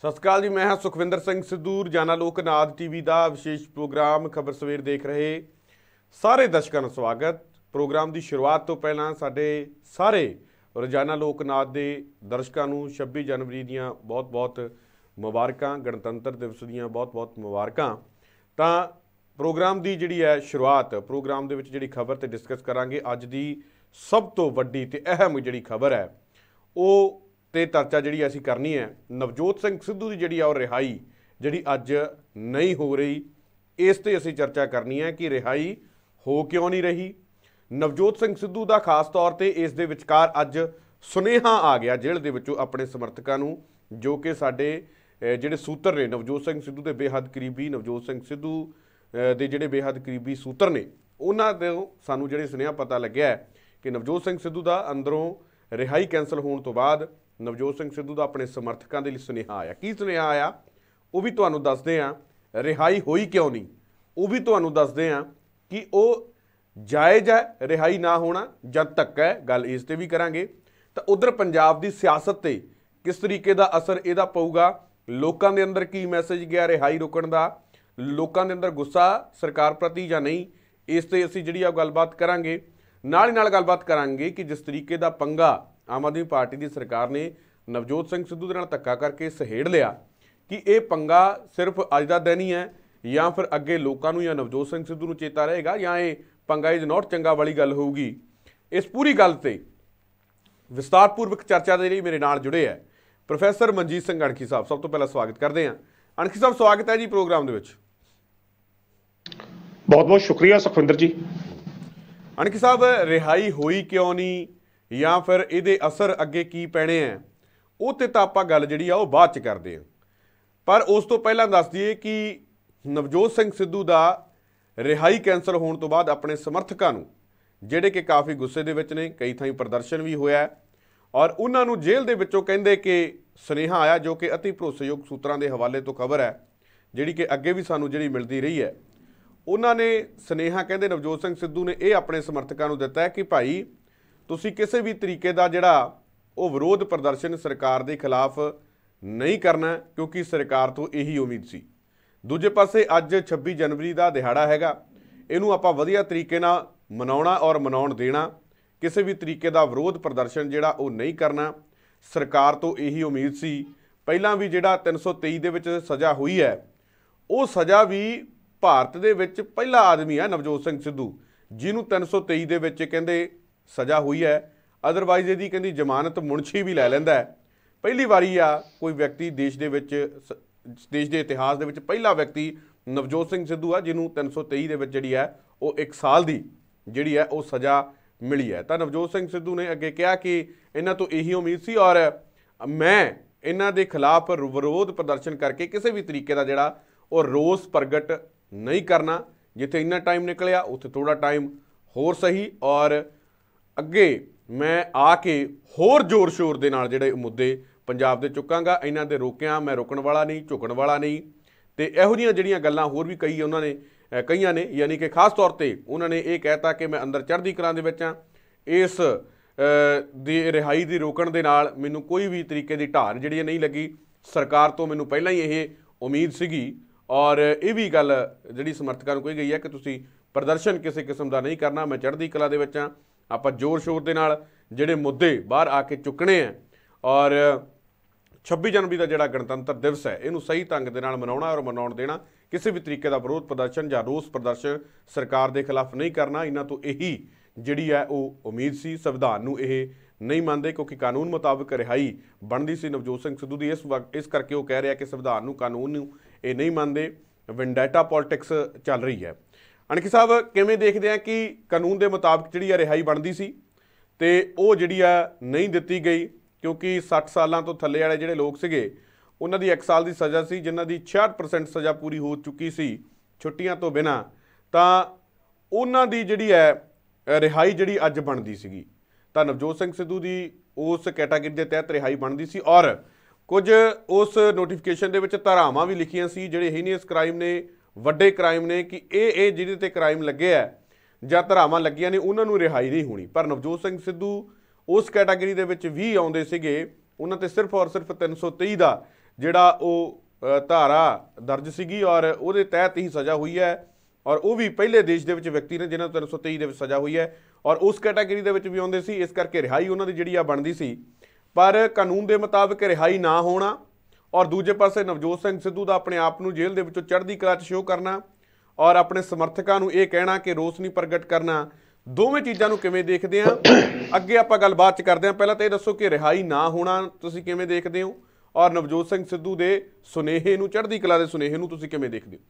ਸਤਿ ਸ਼੍ਰੀ ਅਕਾਲ ਜੀ ਮੈਂ ਹਾਂ ਸੁਖਵਿੰਦਰ ਸਿੰਘ ਸਿੱਧੂਰ ਜਾਨਾ ਲੋਕ ਨਾਦ ਟੀਵੀ ਦਾ ਵਿਸ਼ੇਸ਼ ਪ੍ਰੋਗਰਾਮ ਖਬਰ ਸਵੇਰ ਦੇਖ ਰਹੇ ਸਾਰੇ ਦਰਸ਼ਕਾਂ ਨੂੰ ਸਵਾਗਤ ਪ੍ਰੋਗਰਾਮ ਦੀ ਸ਼ੁਰੂਆਤ ਤੋਂ ਪਹਿਲਾਂ ਸਾਡੇ ਸਾਰੇ ਰੋਜ਼ਾਨਾ ਨਾਦ ਦੇ ਦਰਸ਼ਕਾਂ ਨੂੰ 26 ਜਨਵਰੀ ਦੀਆਂ ਬਹੁਤ-ਬਹੁਤ ਮੁਬਾਰਕਾਂ ਗਣਤੰਤਰ ਦਿਵਸ ਦੀਆਂ ਬਹੁਤ-ਬਹੁਤ ਮੁਬਾਰਕਾਂ ਤਾਂ ਪ੍ਰੋਗਰਾਮ ਦੀ ਜਿਹੜੀ ਹੈ ਸ਼ੁਰੂਆਤ ਪ੍ਰੋਗਰਾਮ ਦੇ ਵਿੱਚ ਜਿਹੜੀ ਖਬਰ ਤੇ ਡਿਸਕਸ ਕਰਾਂਗੇ ਅੱਜ ਦੀ ਸਭ ਤੋਂ ਵੱਡੀ ਤੇ ਅਹਿਮ ਜਿਹੜੀ ਖਬਰ ਹੈ ਉਹ ਤੇ ਚਰਚਾ ਜਿਹੜੀ ਅਸੀਂ ਕਰਨੀ ਹੈ ਨਵਜੋਤ ਸਿੰਘ ਸਿੱਧੂ ਦੀ ਜਿਹੜੀ ਆ ਉਹ ਰਿਹਾਈ ਜਿਹੜੀ ਅੱਜ ਨਹੀਂ ਹੋ ਰਹੀ ਇਸ ਤੇ ਅਸੀਂ ਚਰਚਾ ਕਰਨੀ ਹੈ ਕਿ ਰਿਹਾਈ ਹੋ ਕਿਉਂ ਨਹੀਂ ਰਹੀ ਨਵਜੋਤ ਸਿੰਘ ਸਿੱਧੂ ਦਾ ਖਾਸ ਤੌਰ ਤੇ ਇਸ ਦੇ ਵਿਚਕਾਰ ਅੱਜ ਸੁਨੇਹਾ ਆ ਗਿਆ ਜੇਲ੍ਹ ਦੇ ਵਿੱਚੋਂ ਆਪਣੇ ਸਮਰਥਕਾਂ ਨੂੰ ਜੋ ਕਿ ਸਾਡੇ ਜਿਹੜੇ ਸੂਤਰ ਨੇ ਨਵਜੋਤ ਸਿੰਘ ਸਿੱਧੂ ਦੇ ਬੇਹੱਦ ਕਰੀਬੀ ਨਵਜੋਤ ਸਿੰਘ ਸਿੱਧੂ ਦੇ ਜਿਹੜੇ ਬੇਹੱਦ ਕਰੀਬੀ ਸੂਤਰ ਨੇ ਉਹਨਾਂ ਦੇ ਸਾਨੂੰ ਜਿਹੜੇ ਸੁਨੇਹਾ ਪਤਾ ਲੱਗਿਆ ਕਿ ਨਵਜੋਤ ਸਿੰਘ ਸਿੱਧੂ ਦਾ ਅੰਦਰੋਂ ਰਿਹਾਈ ਕੈਨਸਲ ਹੋਣ ਤੋਂ ਬਾਅਦ ਨਵਜੋਤ ਸਿੰਘ ਸਿੱਧੂ ਦਾ ਆਪਣੇ ਸਮਰਥਕਾਂ ਦੇ ਲਈ ਸੁਨੇਹਾ ਆਇਆ ਕੀ ਸੁਨੇਹਾ ਆਇਆ ਉਹ ਵੀ ਤੁਹਾਨੂੰ ਦੱਸਦੇ ਆ ਰਿਹਾਈ ਹੋਈ ਕਿਉਂ ਨਹੀਂ ਉਹ ਵੀ ਤੁਹਾਨੂੰ ਦੱਸਦੇ ਆ ਕਿ ਉਹ ਜਾਇਜ਼ ਹੈ ਰਿਹਾਈ ਨਾ ਹੋਣਾ ਜਦ ਤੱਕ ਹੈ ਗੱਲ ਇਸ ਤੇ ਵੀ ਕਰਾਂਗੇ ਤਾਂ ਉਧਰ ਪੰਜਾਬ ਦੀ ਸਿਆਸਤ ਤੇ ਕਿਸ ਤਰੀਕੇ ਦਾ ਅਸਰ ਇਹਦਾ ਪਊਗਾ ਲੋਕਾਂ ਦੇ ਅੰਦਰ ਕੀ ਮੈਸੇਜ ਗਿਆ ਰਿਹਾਈ ਰੁਕਣ ਦਾ ਲੋਕਾਂ ਦੇ ਅੰਦਰ ਗੁੱਸਾ ਸਰਕਾਰ ਪ੍ਰਤੀ ਜਾਂ ਨਹੀਂ ਇਸ ਤੇ ਅਸੀਂ ਜਿਹੜੀ ਆ ਗੱਲਬਾਤ ਕਰਾਂਗੇ ਨਾਲ ਹੀ ਨਾਲ ਗੱਲਬਾਤ ਕਰਾਂਗੇ ਕਿ ਜਿਸ ਤਰੀਕੇ ਦਾ ਪੰਗਾ ਆਮ ਆਦਮੀ ਪਾਰਟੀ ਦੀ ਸਰਕਾਰ ਨੇ ਨਵਜੋਤ ਸਿੰਘ ਸਿੱਧੂ ਦੇ ਨਾਲ ਧੱਕਾ ਕਰਕੇ ਸਹੇੜ ਲਿਆ ਕਿ ਇਹ ਪੰਗਾ ਸਿਰਫ ਅੱਜ ਦਾ ਦਿਨ ਹੀ ਹੈ ਜਾਂ ਫਿਰ ਅੱਗੇ ਲੋਕਾਂ ਨੂੰ ਜਾਂ ਨਵਜੋਤ ਸਿੰਘ ਸਿੱਧੂ ਨੂੰ ਚੇਤਾ ਰਹੇਗਾ ਜਾਂ ਇਹ ਪੰਗਾ ਇਜ਼ ਨਾਟ ਚੰਗਾ ਵਾਲੀ ਗੱਲ ਹੋਊਗੀ ਇਸ ਪੂਰੀ ਗੱਲ ਤੇ ਵਿਸਤਾਰਪੂਰਵਕ ਚਰਚਾ ਦੇ ਲਈ ਮੇਰੇ ਨਾਲ ਜੁੜੇ ਹੈ ਪ੍ਰੋਫੈਸਰ ਮਨਜੀਤ ਸਿੰਘ ਅਣਖੀ ਸਾਹਿਬ ਸਭ ਤੋਂ ਪਹਿਲਾਂ ਸਵਾਗਤ ਕਰਦੇ ਹਾਂ ਅਣਖੀ ਸਾਹਿਬ ਸਵਾਗਤ ਹੈ ਜੀ ਪ੍ਰੋਗਰਾਮ ਦੇ ਵਿੱਚ ਬਹੁਤ ਬਹੁਤ ਸ਼ੁਕਰੀਆ ਸੁਖਵਿੰਦਰ ਜੀ ਅਣਖੀ ਸਾਹਿਬ ਰਿਹਾਈ ਹੋਈ ਕਿਉਂ ਨਹੀਂ ਜਾਂ ਫਿਰ ਇਹਦੇ ਅਸਰ ਅੱਗੇ ਕੀ ਪੈਣੇ ਆ ਉਹ ਤੇ ਤਾਂ ਆਪਾਂ ਗੱਲ ਜਿਹੜੀ ਆ ਉਹ ਬਾਅਦ ਚ ਕਰਦੇ ਆ ਪਰ ਉਸ ਤੋਂ ਪਹਿਲਾਂ ਦੱਸ ਦਈਏ ਕਿ ਨਵਜੋਤ ਸਿੰਘ ਸਿੱਧੂ ਦਾ ਰਿਹਾਈ ਕੈਂਸਲ ਹੋਣ ਤੋਂ ਬਾਅਦ ਆਪਣੇ ਸਮਰਥਕਾਂ ਨੂੰ ਜਿਹੜੇ ਕਿ ਕਾਫੀ ਗੁੱਸੇ ਦੇ ਵਿੱਚ ਨੇ ਕਈ ਥਾਈਂ ਪ੍ਰਦਰਸ਼ਨ ਵੀ ਹੋਇਆ ਔਰ ਉਹਨਾਂ ਨੂੰ ਜੇਲ੍ਹ ਦੇ ਵਿੱਚੋਂ ਕਹਿੰਦੇ ਕਿ ਸੁਨੇਹਾ ਆਇਆ ਜੋ ਕਿ ਅਤੀ ਭਰੋਸੇਯੋਗ ਸੂਤਰਾਂ ਦੇ ਹਵਾਲੇ ਤੋਂ ਖਬਰ ਹੈ ਜਿਹੜੀ ਕਿ ਅੱਗੇ ਵੀ ਸਾਨੂੰ ਜਿਹੜੀ ਮਿਲਦੀ ਰਹੀ ਹੈ ਉਹਨਾਂ ਨੇ ਸੁਨੇਹਾ ਕਹਿੰਦੇ ਨਵਜੋਤ ਸਿੰਘ ਸਿੱਧੂ ਨੇ ਇਹ ਆਪਣੇ ਸਮਰਥਕਾਂ ਨੂੰ ਦਿੱਤਾ ਹੈ ਕਿ ਭਾਈ ਤੁਸੀਂ ਕਿਸੇ ਵੀ ਤਰੀਕੇ ਦਾ ਜਿਹੜਾ ਉਹ ਵਿਰੋਧ ਪ੍ਰਦਰਸ਼ਨ ਸਰਕਾਰ ਦੇ ਖਿਲਾਫ ਨਹੀਂ ਕਰਨਾ ਕਿਉਂਕਿ ਸਰਕਾਰ ਤੋਂ ਇਹੀ ਉਮੀਦ ਸੀ ਦੂਜੇ ਪਾਸੇ ਅੱਜ 26 ਜਨਵਰੀ ਦਾ ਦਿਹਾੜਾ ਹੈਗਾ ਇਹਨੂੰ ਆਪਾਂ ਵਧੀਆ ਤਰੀਕੇ ਨਾਲ ਮਨਾਉਣਾ ਔਰ ਮਨਾਉਣ ਦੇਣਾ ਕਿਸੇ ਵੀ ਤਰੀਕੇ ਦਾ ਵਿਰੋਧ ਪ੍ਰਦਰਸ਼ਨ ਜਿਹੜਾ ਉਹ ਨਹੀਂ ਕਰਨਾ ਸਰਕਾਰ ਤੋਂ ਇਹੀ ਉਮੀਦ ਸੀ ਪਹਿਲਾਂ ਵੀ ਜਿਹੜਾ 323 ਦੇ ਵਿੱਚ ਸਜ਼ਾ ਹੋਈ ਹੈ ਉਹ ਸਜ਼ਾ ਵੀ ਭਾਰਤ ਦੇ ਵਿੱਚ ਪਹਿਲਾ ਆਦਮੀ ਹੈ ਨਵਜੋਤ ਸਿੰਘ ਸਿੱਧੂ ਜਿਹਨੂੰ 323 ਦੇ ਵਿੱਚ ਕਹਿੰਦੇ ਸਜ਼ਾ ਹੋਈ ਹੈ ਅਦਰਵਾਈਜ਼ ਇਹਦੀ ਕਹਿੰਦੀ ਜ਼ਮਾਨਤ ਮੁਨਸ਼ੀ ਵੀ ਲੈ ਲੈਂਦਾ ਹੈ ਪਹਿਲੀ ਵਾਰੀ ਆ ਕੋਈ ਵਿਅਕਤੀ ਦੇਸ਼ ਦੇ ਵਿੱਚ ਦੇਸ਼ ਦੇ ਇਤਿਹਾਸ ਦੇ ਵਿੱਚ ਪਹਿਲਾ ਵਿਅਕਤੀ ਨਵਜੋਤ ਸਿੰਘ ਸਿੱਧੂ ਆ ਜਿਹਨੂੰ 323 ਦੇ ਵਿੱਚ ਜਿਹੜੀ ਹੈ ਉਹ 1 ਸਾਲ ਦੀ ਜਿਹੜੀ ਹੈ ਉਹ ਸਜ਼ਾ ਮਿਲੀ ਹੈ ਤਾਂ ਨਵਜੋਤ ਸਿੰਘ ਸਿੱਧੂ ਨੇ ਅੱਗੇ ਕਿਹਾ ਕਿ ਇਹਨਾਂ ਤੋਂ ਇਹੀ ਉਮੀਦ ਸੀ ਔਰ ਮੈਂ ਇਹਨਾਂ ਦੇ ਖਿਲਾਫ ਵਿਰੋਧ ਪ੍ਰਦਰਸ਼ਨ ਕਰਕੇ ਕਿਸੇ ਵੀ ਤਰੀਕੇ ਦਾ ਜਿਹੜਾ ਉਹ ਰੋਸ ਪ੍ਰਗਟ ਨਹੀਂ ਕਰਨਾ ਜਿੱਥੇ ਇੰਨਾ ਟਾਈਮ ਨਿਕਲਿਆ ਉੱਥੇ ਥੋੜਾ ਟਾਈਮ ਹੋਰ ਸਹੀ ਔਰ ਅੱਗੇ ਮੈਂ ਆ ਕੇ ਹੋਰ ਜ਼ੋਰ ਸ਼ੋਰ ਦੇ ਨਾਲ ਜਿਹੜੇ ਮੁੱਦੇ ਪੰਜਾਬ ਦੇ ਚੁੱਕਾਂਗਾ ਇਹਨਾਂ ਦੇ ਰੋਕਿਆ ਮੈਂ ਰੁਕਣ ਵਾਲਾ ਨਹੀਂ ਝੁਕਣ ਵਾਲਾ ਨਹੀਂ ਤੇ ਇਹੋ ਜੀਆਂ ਜਿਹੜੀਆਂ ਗੱਲਾਂ ਹੋਰ ਵੀ ਕਈ ਉਹਨਾਂ ਨੇ ਕਈਆਂ ਨੇ ਯਾਨੀ ਕਿ ਖਾਸ ਤੌਰ ਤੇ ਉਹਨਾਂ ਨੇ ਇਹ ਕਹਿਤਾ ਕਿ ਮੈਂ ਅੰਦਰ ਚੜ੍ਹਦੀ ਕਲਾ ਦੇ ਵਿੱਚ ਆ ਇਸ ਦੀ ਰਿਹਾਈ ਦੀ ਰੋਕਣ ਦੇ ਨਾਲ ਮੈਨੂੰ ਕੋਈ ਵੀ ਤਰੀਕੇ ਦੀ ਢਾਰ ਜਿਹੜੀ ਨਹੀਂ ਲੱਗੀ ਸਰਕਾਰ ਤੋਂ ਮੈਨੂੰ ਪਹਿਲਾਂ ਹੀ ਇਹ ਉਮੀਦ ਸੀਗੀ ਔਰ ਇਹ ਵੀ ਗੱਲ ਜਿਹੜੀ ਸਮਰਥਕਾਂ ਨੂੰ ਕਹੀ ਗਈ ਹੈ ਕਿ ਤੁਸੀਂ ਪ੍ਰਦਰਸ਼ਨ ਕਿਸੇ ਕਿਸਮ ਦਾ ਨਹੀਂ ਕਰਨਾ ਮੈਂ ਚੜ੍ਹਦੀ ਕਲਾ ਦੇ ਵਿੱਚ ਆ ਆਪਾਂ ਜ਼ੋਰ ਸ਼ੋਰ ਦੇ ਨਾਲ ਜਿਹੜੇ ਮੁੱਦੇ ਬਾਹਰ ਆ ਕੇ ਚੁੱਕਣੇ ਆ ਔਰ 26 ਜਨਵਰੀ ਦਾ ਜਿਹੜਾ ਗਣਤੰਤਰ ਦਿਵਸ ਹੈ ਇਹਨੂੰ ਸਹੀ ਤੰਗ ਦੇ ਨਾਲ ਮਨਾਉਣਾ ਔਰ ਮਨਾਉਣ ਦੇਣਾ ਕਿਸੇ ਵੀ ਤਰੀਕੇ ਦਾ ਵਿਰੋਧ ਪ੍ਰਦਰਸ਼ਨ ਜਾਂ ਰੋਸ ਪ੍ਰਦਰਸ਼ਨ ਸਰਕਾਰ ਦੇ ਖਿਲਾਫ ਨਹੀਂ ਕਰਨਾ ਇਹਨਾਂ ਤੋਂ ਇਹੀ ਜਿਹੜੀ ਹੈ ਉਹ ਉਮੀਦ ਸੀ ਸੰਵਿਧਾਨ ਨੂੰ ਇਹ ਨਹੀਂ ਮੰਨਦੇ ਕਿਉਂਕਿ ਕਾਨੂੰਨ ਮੁਤਾਬਕ ਰਿਹਾਈ ਬਣਦੀ ਸੀ ਨਵਜੋਤ ਸਿੰਘ ਸਿੱਧੂ ਦੀ ਇਸ ਵਕਤ ਇਸ ਕਰਕੇ ਉਹ ਕਹਿ ਰਿਹਾ ਕਿ ਸੰਵਿਧਾਨ ਨੂੰ ਕਾਨੂੰਨ ਨੂੰ ਇਹ ਨਹੀਂ ਮੰਨਦੇ ਵਿੰਡੈਟਾ ਪੋਲਿਟਿਕਸ ਚੱਲ ਰਹੀ ਹੈ ਅਣਖੀ ਸਾਹਿਬ ਕਿਵੇਂ ਦੇਖਦੇ ਆ ਕਿ ਕਾਨੂੰਨ ਦੇ ਮੁਤਾਬਕ ਜਿਹੜੀ ਆ ਰਿਹਾਈ ਬਣਦੀ ਸੀ ਤੇ ਉਹ ਜਿਹੜੀ ਆ ਨਹੀਂ ਦਿੱਤੀ ਗਈ ਕਿਉਂਕਿ 60 ਸਾਲਾਂ ਤੋਂ ਥੱਲੇ ਵਾਲੇ ਜਿਹੜੇ ਲੋਕ ਸੀਗੇ ਉਹਨਾਂ ਦੀ 1 ਸਾਲ ਦੀ ਸਜ਼ਾ ਸੀ ਜਿਨ੍ਹਾਂ ਦੀ 66% ਸਜ਼ਾ ਪੂਰੀ ਹੋ ਚੁੱਕੀ ਸੀ ਛੁੱਟੀਆਂ ਤੋਂ ਬਿਨਾ ਤਾਂ ਉਹਨਾਂ ਦੀ ਜਿਹੜੀ ਹੈ ਰਿਹਾਈ ਜਿਹੜੀ ਅੱਜ ਬਣਦੀ ਸੀਗੀ ਤਾਂ ਨਵਜੋਤ ਸਿੰਘ ਸਿੱਧੂ ਦੀ ਉਸ ਕੈਟਾਗਰੀ ਦੇ ਤਹਿਤ ਰਿਹਾਈ ਬਣਦੀ ਸੀ ਔਰ ਕੁਝ ਉਸ ਨੋਟੀਫਿਕੇਸ਼ਨ ਦੇ ਵਿੱਚ ਧਾਰਾਵਾਂ ਵੀ ਲਿਖੀਆਂ ਸੀ ਜਿਹੜੇ ਹੀਨੀਅਸ ਕ੍ਰਾਈਮ ਨੇ ਵੱਡੇ ਕ੍ਰਾਈਮ ਨੇ ਕਿ ਇਹ ਇਹ ਜਿਹਦੇ ਤੇ ਕ੍ਰਾਈਮ ਲੱਗਿਆ ਜਾਂ ਧਰਾਵਾਂ ਲੱਗੀਆਂ ਨੇ ਉਹਨਾਂ ਨੂੰ ਰਿਹਾਈ ਨਹੀਂ ਹੋਣੀ ਪਰ ਨਵਜੋਤ ਸਿੰਘ ਸਿੱਧੂ ਉਸ ਕੈਟਾਗਰੀ ਦੇ ਵਿੱਚ ਵੀ ਆਉਂਦੇ ਸੀਗੇ ਉਹਨਾਂ ਤੇ ਸਿਰਫ ਔਰ ਸਿਰਫ 323 ਦਾ ਜਿਹੜਾ ਉਹ ਧਾਰਾ ਦਰਜ ਸੀਗੀ ਔਰ ਉਹਦੇ ਤਹਿਤ ਹੀ ਸਜ਼ਾ ਹੋਈ ਹੈ ਔਰ ਉਹ ਵੀ ਪਹਿਲੇ ਦੇਸ਼ ਦੇ ਵਿੱਚ ਵਿਅਕਤੀ ਨੇ ਜਿਨ੍ਹਾਂ ਨੂੰ 323 ਦੇ ਵਿੱਚ ਸਜ਼ਾ ਹੋਈ ਹੈ ਔਰ ਉਸ ਕੈਟਾਗਰੀ ਦੇ ਵਿੱਚ ਵੀ ਆਉਂਦੇ ਸੀ ਇਸ ਕਰਕੇ ਰਿਹਾਈ ਉਹਨਾਂ ਦੀ ਜਿਹੜੀ ਆ ਬਣਦੀ ਸੀ ਪਰ ਕਾਨੂੰਨ ਦੇ ਮੁਤਾਬਕ ਰਿਹਾਈ ਨਾ ਹੋਣਾ ਔਰ ਦੂਜੇ ਪਾਸੇ ਨਵਜੋਤ ਸਿੰਘ ਸਿੱਧੂ ਦਾ ਆਪਣੇ ਆਪ ਨੂੰ ਜੇਲ੍ਹ ਦੇ ਵਿੱਚੋਂ ਚੜ੍ਹਦੀ ਕਲਾ 'ਚ ਸ਼ੋਅ ਕਰਨਾ ਔਰ ਆਪਣੇ ਸਮਰਥਕਾਂ ਨੂੰ ਇਹ ਕਹਿਣਾ ਕਿ ਰੋਸ ਨਹੀਂ ਪ੍ਰਗਟ ਕਰਨਾ ਦੋਵੇਂ ਚੀਜ਼ਾਂ ਨੂੰ ਕਿਵੇਂ ਦੇਖਦੇ ਆ ਅੱਗੇ ਆਪਾਂ ਗੱਲਬਾਤ 'ਚ ਕਰਦੇ ਆ ਪਹਿਲਾਂ ਤਾਂ ਇਹ ਦੱਸੋ ਕਿ ਰਿਹਾਈ ਨਾ ਹੋਣਾ ਤੁਸੀਂ ਕਿਵੇਂ ਦੇਖਦੇ ਹੋ ਔਰ ਨਵਜੋਤ ਸਿੰਘ ਸਿੱਧੂ ਦੇ ਸੁਨੇਹੇ ਨੂੰ ਚੜ੍ਹਦੀ ਕਲਾ ਦੇ ਸੁਨੇਹੇ ਨੂੰ ਤੁਸੀਂ ਕਿਵੇਂ ਦੇਖਦੇ ਹੋ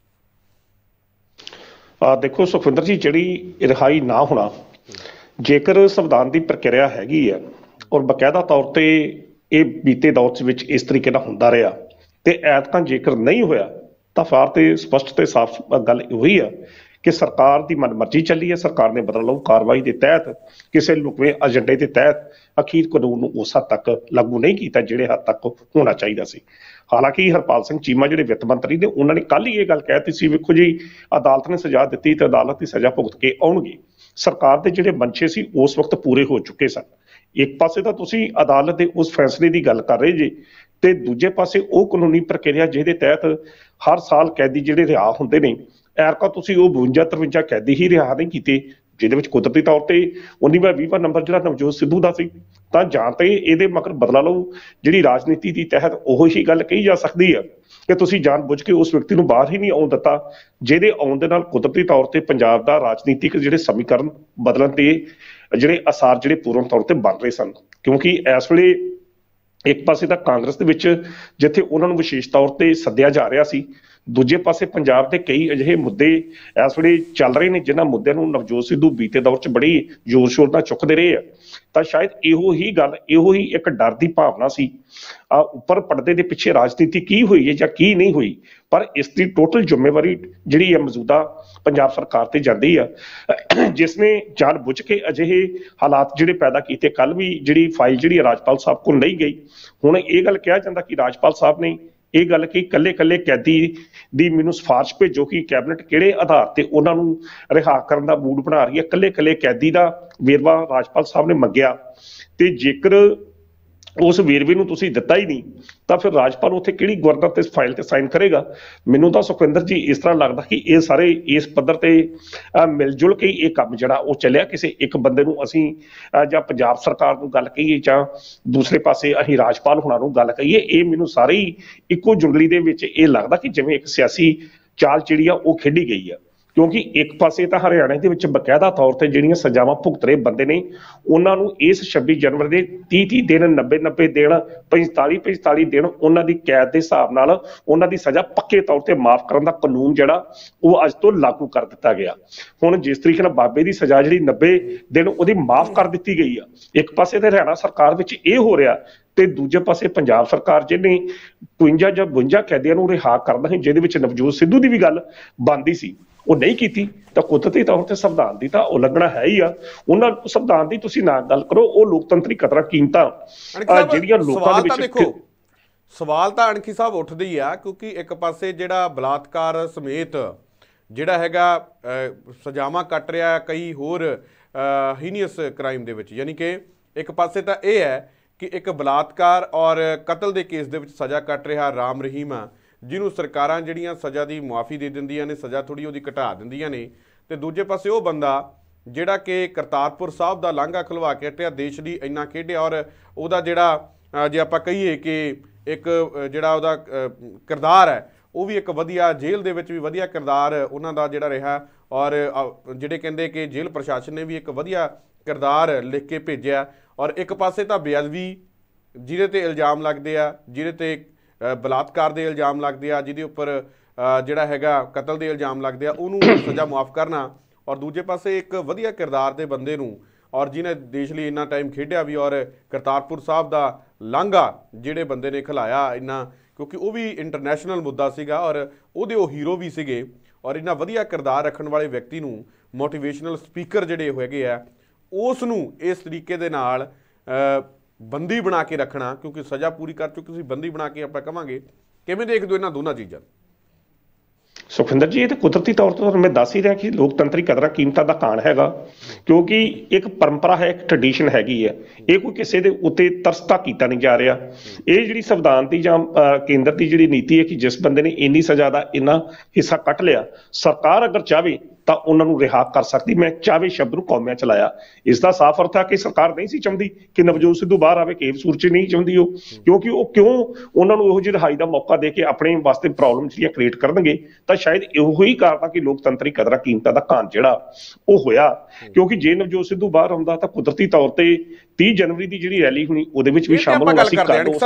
ਆ ਦੇਖੋ ਸੁਖਵਿੰਦਰ ਜੀ ਜਿਹੜੀ ਰਿਹਾਈ ਨਾ ਹੋਣਾ ਜੇਕਰ ਸੰਵਿਧਾਨ ਦੀ ਪ੍ਰਕਿਰਿਆ ਹੈਗੀ ਆ ਔਰ ਬਕਾਇਦਾ ਤੌਰ ਤੇ ਇਹ ਬੀਤੇ ਦੌਰ ਵਿੱਚ ਇਸ ਤਰੀਕੇ ਨਾਲ ਹੁੰਦਾ ਰਿਹਾ ਤੇ ਐਤਕਾਂ ਜੇਕਰ ਨਹੀਂ ਹੋਇਆ ਤਾਂ ਫਾਰ ਤੇ ਸਪਸ਼ਟ ਤੇ ਸਾਫ਼ ਗੱਲ ਹੋਈ ਆ ਕਿ ਸਰਕਾਰ ਦੀ ਮਨਮਰਜ਼ੀ ਚੱਲੀ ਹੈ ਸਰਕਾਰ ਨੇ ਬਦਲ ਬਦਲਾਉ ਕਾਰਵਾਈ ਦੇ ਤਹਿਤ ਕਿਸੇ ਲੁਕਵੇਂ ਏਜੰਡੇ ਦੇ ਤਹਿਤ ਅਖੀਰ ਕਾਨੂੰਨ ਨੂੰ ਉਸ ਹੱਦ ਤੱਕ ਲਾਗੂ ਨਹੀਂ ਕੀਤਾ ਜਿਹੜੇ ਹੱਦ ਤੱਕ ਹੋਣਾ ਚਾਹੀਦਾ ਸੀ ਹਾਲਾਂਕਿ ਹਰਪਾਲ ਸਿੰਘ ਚੀਮਾ ਜਿਹੜੇ ਵਿੱਤ ਮੰਤਰੀ ਨੇ ਉਹਨਾਂ ਨੇ ਕੱਲ ਹੀ ਇਹ ਗੱਲ ਕਹਿਤੀ ਸੀ ਵੇਖੋ ਜੀ ਅਦਾਲਤ ਨੇ ਸਜ਼ਾ ਦਿੱਤੀ ਤੇ ਅਦਾਲਤ ਦੀ ਸਜ਼ਾ ਭੁਗਤ ਕੇ ਆਉਣਗੇ ਸਰਕਾਰ ਦੇ ਜਿਹੜੇ ਮੰਛੇ ਸੀ ਉਸ ਵਕਤ ਪੂਰੇ ਹੋ ਚੁੱਕੇ ਸਨ ਇੱਕ ਪਾਸੇ ਤਾਂ ਤੁਸੀਂ ਅਦਾਲਤ ਦੇ ਉਸ ਫੈਸਲੇ ਦੀ ਗੱਲ ਕਰ ਰਹੇ ਜੀ ਤੇ ਦੂਜੇ ਪਾਸੇ ਉਹ ਕਾਨੂੰਨੀ ਪ੍ਰਕਿਰਿਆ ਜਿਹਦੇ ਤਹਿਤ ਹਰ ਸਾਲ ਕੈਦੀ ਜਿਹੜੇ ਰਿਹਾ ਹੁੰਦੇ ਨੇ ਐਰਕਾ ਤੁਸੀਂ ਉਹ 52 53 ਕੈਦੀ ਹੀ ਰਿਹਾ ਨਹੀਂ ਕੀਤੇ ਜਿਹਦੇ ਵਿੱਚ ਕੁਦਰਤੀ ਤੌਰ ਤੇ 19ਵਾਂ 20ਵਾਂ ਨੰਬਰ ਜਿਹੜਾ ਨਵਜੋਤ ਸਿੱਧੂ ਦਾ ਸੀ ਤਾਂ ਜਾਂ ਤੇ ਇਹਦੇ ਮਕਰ ਬਦਲਾ ਲਓ ਜਿਹੜੀ ਰਾਜਨੀਤੀ ਦੀ ਤਹਿਤ ਉਹੋ ਹੀ ਗੱਲ ਕਹੀ ਜਾ ਸਕਦੀ ਹੈ ਕਿ ਤੁਸੀਂ ਜਾਣ ਬੁੱਝ ਕੇ ਉਸ ਵਿਅਕਤੀ ਨੂੰ ਬਾਹਰ ਹੀ ਨਹੀਂ ਆਉਣ ਦਿੱਤਾ ਜਿਹਦੇ ਆਉਣ ਦੇ ਨਾਲ ਕੁਦਰਤੀ ਤੌਰ ਤੇ ਪੰਜਾਬ ਦਾ ਰਾਜਨੀਤਿਕ ਜਿਹੜੇ ਸਮੀਕਰਨ ਬਦਲਣ ਤੇ ਜਿਹੜੇ ਅਸਾਰ ਜਿਹੜੇ ਪੂਰਨ ਤੌਰ ਤੇ ਬਣ ਰਹੇ ਸਨ ਕਿਉਂਕਿ ਇਸ ਵੇਲੇ ਇੱਕ ਪਾਸੇ ਤਾਂ ਕਾਂਗਰਸ ਦੇ ਵਿੱਚ ਜਿੱਥੇ ਉਹਨਾਂ ਨੂੰ ਵਿਸ਼ੇਸ਼ ਤੌਰ ਤੇ ਸੱਦਿਆ ਜਾ ਰਿਹਾ ਸੀ ਦੂਜੇ ਪਾਸੇ ਪੰਜਾਬ ਦੇ ਕਈ ਅਜਿਹੇ ਮੁੱਦੇ ਇਸ ਵੇਲੇ ਚੱਲ ਰਹੇ ਨੇ ਜਿਨ੍ਹਾਂ ਮੁੱਦਿਆਂ ਨੂੰ ਨਵਜੋਤ ਸਿੱਧੂ ਬੀਤੇ ਦੌਰ 'ਚ ਬੜੀ ਜ਼ੋਰ-ਸ਼ੋਰ ਨਾਲ ਚੁੱਕਦੇ ਰਹੇ ਆ ਤਾਂ ਸ਼ਾਇਦ ਇਹੋ ਹੀ ਗੱਲ ਇਹੋ ਹੀ ਇੱਕ ਡਰ ਦੀ ਭਾਵਨਾ ਸੀ ਆ ਉੱਪਰ ਪਰਦੇ ਦੇ ਪਿੱਛੇ ਰਾਜਨੀਤੀ ਕੀ ਹੋਈ ਹੈ ਜਾਂ ਕੀ ਨਹੀਂ ਹੋਈ ਪਰ ਇਸ ਦੀ ਟੋਟਲ ਜ਼ਿੰਮੇਵਾਰੀ ਜਿਹੜੀ ਹੈ ਮੌਜੂਦਾ ਪੰਜਾਬ ਸਰਕਾਰ ਤੇ ਜਾਂਦੀ ਆ ਜਿਸ ਨੇ ਜਾਣ ਬੁੱਝ ਕੇ ਅਜਿਹੇ ਹਾਲਾਤ ਜਿਹੜੇ ਪੈਦਾ ਕੀਤੇ ਕੱਲ ਵੀ ਜਿਹੜੀ ਫਾਈਲ ਜਿਹੜੀ ਰਾਜਪਾਲ ਸਾਹਿਬ ਕੋਲ ਨਹੀਂ ਗਈ ਹੁਣ ਇਹ ਗੱਲ ਕਿਹਾ ਜਾਂਦਾ ਕਿ ਰਾਜਪਾਲ ਸਾਹਿਬ ਨੇ ਇਹ ਗੱਲ ਕਿ ਕੱਲੇ-ਕੱਲੇ ਕੈਦੀ ਦੀ ਮੈਨੂੰ ਸਿਫਾਰਿਸ਼ ਭੇਜੋ ਕਿ ਕੈਬਨਿਟ ਕਿਹੜੇ ਆਧਾਰ ਤੇ ਉਹਨਾਂ ਨੂੰ ਰਿਹਾ ਕਰਨ ਦਾ ਮੂਡ ਬਣਾ ਰਹੀ ਹੈ ਕੱਲੇ-ਕੱਲੇ ਕੈਦੀ ਦਾ ਵੇਰਵਾ ਰਾਜਪਾਲ ਸਾਹਿਬ ਨੇ ਮੰਗਿਆ ਤੇ ਜੇਕਰ ਉਸ ਵੇਰਵੇ ਨੂੰ ਤੁਸੀਂ ਦਿੱਤਾ ਹੀ ਨਹੀਂ ਤਾਂ ਫਿਰ ਰਾਜਪਾਲ ਉੱਥੇ ਕਿਹੜੀ ਗਵਰਨਰ ਤੇ ਫਾਈਲ ਤੇ ਸਾਈਨ ਕਰੇਗਾ ਮੈਨੂੰ ਤਾਂ ਸੁਖਵਿੰਦਰ ਜੀ ਇਸ ਤਰ੍ਹਾਂ ਲੱਗਦਾ ਕਿ ਇਹ ਸਾਰੇ ਇਸ ਪੱਧਰ ਤੇ ਮਿਲਜੁਲ ਕੇ ਇਹ ਕੰਮ ਜਿਹੜਾ ਉਹ ਚੱਲਿਆ ਕਿਸੇ ਇੱਕ ਬੰਦੇ ਨੂੰ ਅਸੀਂ ਜਾਂ ਪੰਜਾਬ ਸਰਕਾਰ ਨੂੰ ਗੱਲ ਕਹੀਏ ਜਾਂ ਦੂਸਰੇ ਪਾਸੇ ਅਸੀਂ ਰਾਜਪਾਲ ਹੁਣਾਂ ਨੂੰ ਗੱਲ ਕਹੀਏ ਇਹ ਮੈਨੂੰ ਸਾਰੇ ਇੱਕੋ ਜੁਗਲੀ ਦੇ ਵਿੱਚ ਇਹ ਲੱਗਦਾ ਕਿ ਜਿਵੇਂ ਇੱਕ ਸਿਆਸੀ ਚਾਲ ਚਿੜੀਆ ਉਹ ਖੇਡੀ ਗਈ ਆ ਕਿਉਂਕਿ ਇੱਕ ਪਾਸੇ ਤਾਂ ਹਰਿਆਣਾ ਦੇ ਵਿੱਚ ਬਕਾਇਦਾ ਤੌਰ ਤੇ ਜਿਹੜੀਆਂ ਸਜ਼ਾਵਾਂ ਭੁਗਤ ਰਹੇ ਬੰਦੇ ਨੇ ਉਹਨਾਂ ਨੂੰ ਇਸ 26 ਜਨਵਰੀ ਦੇ 30 30 ਦਿਨ 90 90 ਦਿਨ 45 45 ਦਿਨ ਉਹਨਾਂ ਦੀ ਕੈਦ ਦੇ ਹਿਸਾਬ ਨਾਲ ਉਹਨਾਂ ਦੀ ਸਜ਼ਾ ਪੱਕੇ ਤੌਰ ਤੇ ਮਾਫ ਕਰਨ ਦਾ ਕਾਨੂੰਨ ਜਿਹੜਾ ਉਹ ਅੱਜ ਤੋਂ ਲਾਗੂ ਕਰ ਦਿੱਤਾ ਗਿਆ ਹੁਣ ਜਿਸ ਤਰੀਕੇ ਨਾਲ ਬਾਬੇ ਦੀ ਸਜ਼ਾ ਜਿਹੜੀ 90 ਦਿਨ ਉਹਦੀ ਮਾਫ ਕਰ ਦਿੱਤੀ ਗਈ ਆ ਇੱਕ ਪਾਸੇ ਤੇ ਹਰਿਆਣਾ ਸਰਕਾਰ ਵਿੱਚ ਇਹ ਹੋ ਰਿਹਾ ਤੇ ਦੂਜੇ ਪਾਸੇ ਪੰਜਾਬ ਸਰਕਾਰ ਜਿਹਨੇ 52 ਜਾਂ 52 ਕੈਦੀਆਂ ਨੂੰ ਰਿਹਾ ਕਰਦਾ ਹੈ ਜਿਹਦੇ ਵਿੱਚ ਨਵਜੋਤ ਸਿੱਧੂ ਦੀ ਵੀ ਗੱਲ ਬੰਦੀ ਸੀ ਉਹ ਨਹੀਂ ਕੀਤੀ ਤਾਂ ਕੁਦਰਤੀ ਤੌਰ ਤੇ ਸੰਵਿਧਾਨ ਦੀ ਤਾਂ ਉਲੰਘਣਾ ਹੈ ਹੀ ਆ ਉਹਨਾਂ ਸੰਵਿਧਾਨ ਦੀ ਤੁਸੀਂ ਨਾ ਗੱਲ ਕਰੋ ਉਹ ਲੋਕਤੰਤਰੀ ਕਤਰਾ ਕੀਮਤਾਂ ਜਿਹੜੀਆਂ ਲੋਕਾਂ ਦੇ ਵਿੱਚ ਸਵਾਲ ਤਾਂ ਅਣਖੀ ਸਾਹਿਬ ਉੱਠਦੇ ਹੀ ਆ ਕਿਉਂਕਿ ਇੱਕ ਪਾਸੇ ਜਿਹੜਾ ਬਲਾਤਕਾਰ ਸਮੇਤ ਜਿਹੜਾ ਹੈਗਾ ਸਜ਼ਾਵਾਂ ਕੱਟ ਰਿਹਾ ਕਈ ਹੋਰ ਹੀਨੀਅਸ ਕ੍ਰਾਈਮ ਦੇ ਵਿੱਚ ਯਾਨੀ ਕਿ ਇੱਕ ਪਾਸੇ ਤਾਂ ਇਹ ਹੈ ਕਿ ਇੱਕ ਬਲਾਤਕਾਰ ਔਰ ਕਤਲ ਦੇ ਕੇਸ ਦੇ ਵਿੱਚ ਸਜ਼ਾ ਕੱਟ ਰਿਹਾ ਰਾਮ ਰਹੀਮ ਆ ਜਿਹਨੂੰ ਸਰਕਾਰਾਂ ਜਿਹੜੀਆਂ ਸਜ਼ਾ ਦੀ ਮਾਫੀ ਦੇ ਦਿੰਦੀਆਂ ਨੇ ਸਜ਼ਾ ਥੋੜੀ ਉਹਦੀ ਘਟਾ ਦਿੰਦੀਆਂ ਨੇ ਤੇ ਦੂਜੇ ਪਾਸੇ ਉਹ ਬੰਦਾ ਜਿਹੜਾ ਕਿ ਕਰਤਾਰਪੁਰ ਸਾਹਿਬ ਦਾ ਲਾਂਘਾ ਖਲਵਾ ਕੇ ਟਿਆ ਦੇਸ਼ ਦੀ ਇੰਨਾ ਖੇਡਿਆ ਔਰ ਉਹਦਾ ਜਿਹੜਾ ਜੇ ਆਪਾਂ ਕਹੀਏ ਕਿ ਇੱਕ ਜਿਹੜਾ ਉਹਦਾ ਕਿਰਦਾਰ ਹੈ ਉਹ ਵੀ ਇੱਕ ਵਧੀਆ ਜੇਲ੍ਹ ਦੇ ਵਿੱਚ ਵੀ ਵਧੀਆ ਕਿਰਦਾਰ ਉਹਨਾਂ ਦਾ ਜਿਹੜਾ ਰਿਹਾ ਔਰ ਜਿਹੜੇ ਕਹਿੰਦੇ ਕਿ ਜੇਲ੍ਹ ਪ੍ਰਸ਼ਾਸਨ ਨੇ ਵੀ ਇੱਕ ਵਧੀਆ ਕਿਰਦਾਰ ਲਿਖ ਕੇ ਭੇਜਿਆ ਔਰ ਇੱਕ ਪਾਸੇ ਤਾਂ ਬੇਅਦਬੀ ਜਿਹਦੇ ਤੇ ਇਲਜ਼ਾਮ ਲੱਗਦੇ ਆ ਜਿਹਦੇ ਤੇ ਬਲਾਤਕਾਰ ਦੇ ਇਲਜ਼ਾਮ ਲੱਗਦੇ ਆ ਜਿਹਦੇ ਉੱਪਰ ਜਿਹੜਾ ਹੈਗਾ ਕਤਲ ਦੇ ਇਲਜ਼ਾਮ ਲੱਗਦੇ ਆ ਉਹਨੂੰ ਸਜ਼ਾ ਮਾਫ ਕਰਨਾ ਔਰ ਦੂਜੇ ਪਾਸੇ ਇੱਕ ਵਧੀਆ ਕਿਰਦਾਰ ਦੇ ਬੰਦੇ ਨੂੰ ਔਰ ਜਿਹਨੇ ਦੇਸ਼ ਲਈ ਇੰਨਾ ਟਾਈਮ ਖੇਡਿਆ ਵੀ ਔਰ ਕਰਤਾਰਪੁਰ ਸਾਹਿਬ ਦਾ ਲਾਂਗਾ ਜਿਹੜੇ ਬੰਦੇ ਨੇ ਖਲਾਇਆ ਇੰਨਾ ਕਿਉਂਕਿ ਉਹ ਵੀ ਇੰਟਰਨੈਸ਼ਨਲ ਮੁੱਦਾ ਸੀਗਾ ਔਰ ਉਹਦੇ ਉਹ ਹੀਰੋ ਵੀ ਸੀਗੇ ਔਰ ਇੰਨਾ ਵਧੀਆ ਕਿਰਦਾਰ ਰੱਖਣ ਵਾਲੇ ਵਿਅਕਤੀ ਨੂੰ ਮੋਟੀਵੇਸ਼ਨਲ ਸਪੀਕਰ ਜਿਹੜੇ ਹੋਏਗੇ ਆ ਉਸ ਨੂੰ ਇਸ ਤਰੀਕੇ ਦੇ ਨਾਲ ਬੰਦੀ ਬਣਾ ਕੇ ਰੱਖਣਾ ਕਿਉਂਕਿ ਸਜ਼ਾ ਪੂਰੀ ਕਰ ਚੁੱਕੀ ਸੀ ਬੰਦੀ ਬਣਾ ਕੇ ਆਪਾਂ ਕਵਾਂਗੇ ਕਿਵੇਂ ਦੇਖਦੇ ਦੋ ਇਹਨਾਂ ਦੋਨਾਂ ਚੀਜ਼ਾਂ ਸੁਖਿੰਦਰ ਜੀ ਇਹ ਤਾਂ ਕੁਦਰਤੀ ਤੌਰ ਤੇ ਮੈਂ ਦੱਸ ਹੀ ਰਿਹਾ ਕਿ ਲੋਕਤੰਤਰੀ ਕਦਰਾਂ ਕੀਮਤਾਂ ਦਾ ਕਾਣ ਹੈਗਾ ਕਿਉਂਕਿ ਇੱਕ ਪਰੰਪਰਾ ਹੈ ਇੱਕ ਟ੍ਰੈਡੀਸ਼ਨ ਹੈਗੀ ਹੈ ਇਹ ਕੋਈ ਕਿਸੇ ਦੇ ਉੱਤੇ ਤਰਸਤਾ ਕੀਤਾ ਨਹੀਂ ਜਾ ਰਿਹਾ ਇਹ ਜਿਹੜੀ ਸੰਵਿਧਾਨ ਦੀ ਜਾਂ ਕੇਂਦਰ ਦੀ ਜਿਹੜੀ ਨੀਤੀ ਹੈ ਕਿ ਜਿਸ ਬੰਦੇ ਨੇ ਇੰਨੀ ਸਜ਼ਾ ਦਾ ਇੰਨਾ ਹਿੱਸਾ ਕੱਟ ਲਿਆ ਸਰਕਾਰ ਅਗਰ ਚਾਹੇ ਤਾਂ ਉਹਨਾਂ ਨੂੰ ਰਿਹਾ ਕਰ ਸਕਦੀ ਮੈਂ ਚਾਵੇ ਸ਼ਬਦ ਨੂੰ ਕੌਮਿਆ ਚਲਾਇਆ ਇਸ ਦਾ ਸਾਫ਼ ਅਰਥ ਆ ਕਿ ਸਰਕਾਰ ਨਹੀਂ ਸੀ ਚਾਹੁੰਦੀ ਕਿ ਨਵਜੋਤ ਸਿੱਧੂ ਬਾਹਰ ਆਵੇ ਕੇਵ ਸੂਰਚ ਨਹੀਂ ਚਾਹੁੰਦੀ ਉਹ ਕਿਉਂਕਿ ਉਹ ਕਿਉਂ ਉਹਨਾਂ ਨੂੰ ਇਹੋ ਜਿਹੀ ਰਹਾਈ ਦਾ ਮੌਕਾ ਦੇ ਕੇ ਆਪਣੇ ਵਾਸਤੇ ਪ੍ਰੋਬਲਮ ਜਿਹੜੀਆਂ ਕ੍ਰੀਏਟ ਕਰਨਗੇ ਤਾਂ ਸ਼ਾਇਦ ਇਹੋ ਹੀ ਕਾਰਨ ਆ ਕਿ ਲੋਕਤੰਤਰੀ ਕਦਰਾਂ ਕੀਮਤਾਂ ਦਾ ਕਾਂ ਜਿਹੜਾ ਉਹ ਹੋਇਆ ਕਿਉਂਕਿ ਜੇ ਨਵਜੋਤ ਸਿੱਧੂ ਬਾਹਰ ਆਉਂਦਾ ਤਾਂ ਕੁਦਰਤੀ ਤੌਰ ਤੇ 30 ਜਨਵਰੀ ਦੀ ਜਿਹੜੀ ਰੈਲੀ ਹੋਣੀ ਉਹਦੇ ਵਿੱਚ ਵੀ ਸ਼ਾਮਲ ਹੋਣਾ ਸੀ ਕਾਂਡ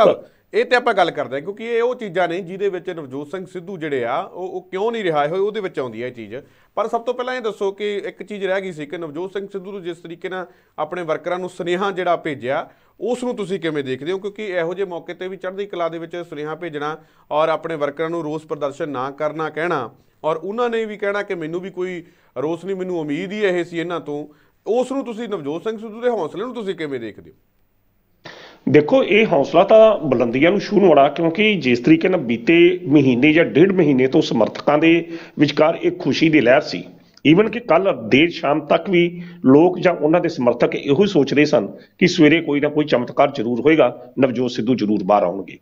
ਇਹ ਤੇ ਆਪਾਂ ਗੱਲ ਕਰਦੇ ਹਾਂ ਕਿਉਂਕਿ ਇਹ ਉਹ ਚੀਜ਼ਾਂ ਨੇ ਜਿਹਦੇ ਵਿੱਚ ਨਵਜੋਤ ਸਿੰਘ ਸਿੱਧੂ ਜਿਹੜੇ ਆ ਉਹ ਉਹ ਕਿਉਂ ਨਹੀਂ ਰਿਹਾ ਹੋਏ ਉਹਦੇ ਵਿੱਚ ਆਉਂਦੀ ਹੈ ਇਹ ਚੀਜ਼ ਪਰ ਸਭ ਤੋਂ ਪਹਿਲਾਂ ਇਹ ਦੱਸੋ ਕਿ ਇੱਕ ਚੀਜ਼ ਰਹਿ ਗਈ ਸੀ ਕਿ ਨਵਜੋਤ ਸਿੰਘ ਸਿੱਧੂ ਨੂੰ ਜਿਸ ਤਰੀਕੇ ਨਾਲ ਆਪਣੇ ਵਰਕਰਾਂ ਨੂੰ ਸੁਨੇਹਾ ਜਿਹੜਾ ਭੇਜਿਆ ਉਸ ਨੂੰ ਤੁਸੀਂ ਕਿਵੇਂ ਦੇਖਦੇ ਹੋ ਕਿਉਂਕਿ ਇਹੋ ਜਿਹੇ ਮੌਕੇ ਤੇ ਵੀ ਚੜ੍ਹਦੀ ਕਲਾ ਦੇ ਵਿੱਚ ਸੁਨੇਹਾ ਭੇਜਣਾ ਔਰ ਆਪਣੇ ਵਰਕਰਾਂ ਨੂੰ ਰੋਸ ਪ੍ਰਦਰਸ਼ਨ ਨਾ ਕਰਨਾ ਕਹਿਣਾ ਔਰ ਉਹਨਾਂ ਨੇ ਵੀ ਕਹਿਣਾ ਕਿ ਮੈਨੂੰ ਵੀ ਕੋਈ ਰੋਸ ਨਹੀਂ ਮੈਨੂੰ ਉਮੀਦ ਹੀ ਇਹ ਸੀ ਇਹਨਾਂ ਤੋਂ ਉਸ ਨੂੰ ਤੁਸੀਂ ਨਵਜੋਤ ਸਿੰਘ ਸਿੱਧੂ ਦੇ ਹੌਸਲੇ ਨੂੰ ਤੁਸੀਂ ਕਿਵੇਂ ਦੇਖਦੇ ਹੋ ਦੇਖੋ ਇਹ ਹੌਸਲਾ ਤਾਂ ਬੁਲੰਦੀਆਂ ਨੂੰ ਛੂਣ ਵਾਲਾ ਕਿਉਂਕਿ ਜਿਸ ਤਰੀਕੇ ਨਾਲ ਬੀਤੇ ਮਹੀਨੇ ਜਾਂ ਡੇਢ ਮਹੀਨੇ ਤੋਂ ਸਮਰਥਕਾਂ ਦੇ ਵਿਚਕਾਰ ਇੱਕ ਖੁਸ਼ੀ ਦੀ ਲਹਿਰ ਸੀ ਈਵਨ ਕਿ ਕੱਲ ਦੇਰ ਸ਼ਾਮ ਤੱਕ ਵੀ ਲੋਕ ਜਾਂ ਉਹਨਾਂ ਦੇ ਸਮਰਥਕ ਇਹੋ ਹੀ ਸੋਚ ਰਹੇ ਸਨ ਕਿ ਸਵੇਰੇ ਕੋਈ ਨਾ ਕੋਈ ਚਮਤਕਾਰ ਜ਼ਰੂਰ ਹੋਏਗਾ ਨਵਜੋਤ ਸਿੱਧੂ ਜ਼ਰੂਰ ਬਾਹਰ ਆਉਣਗੇ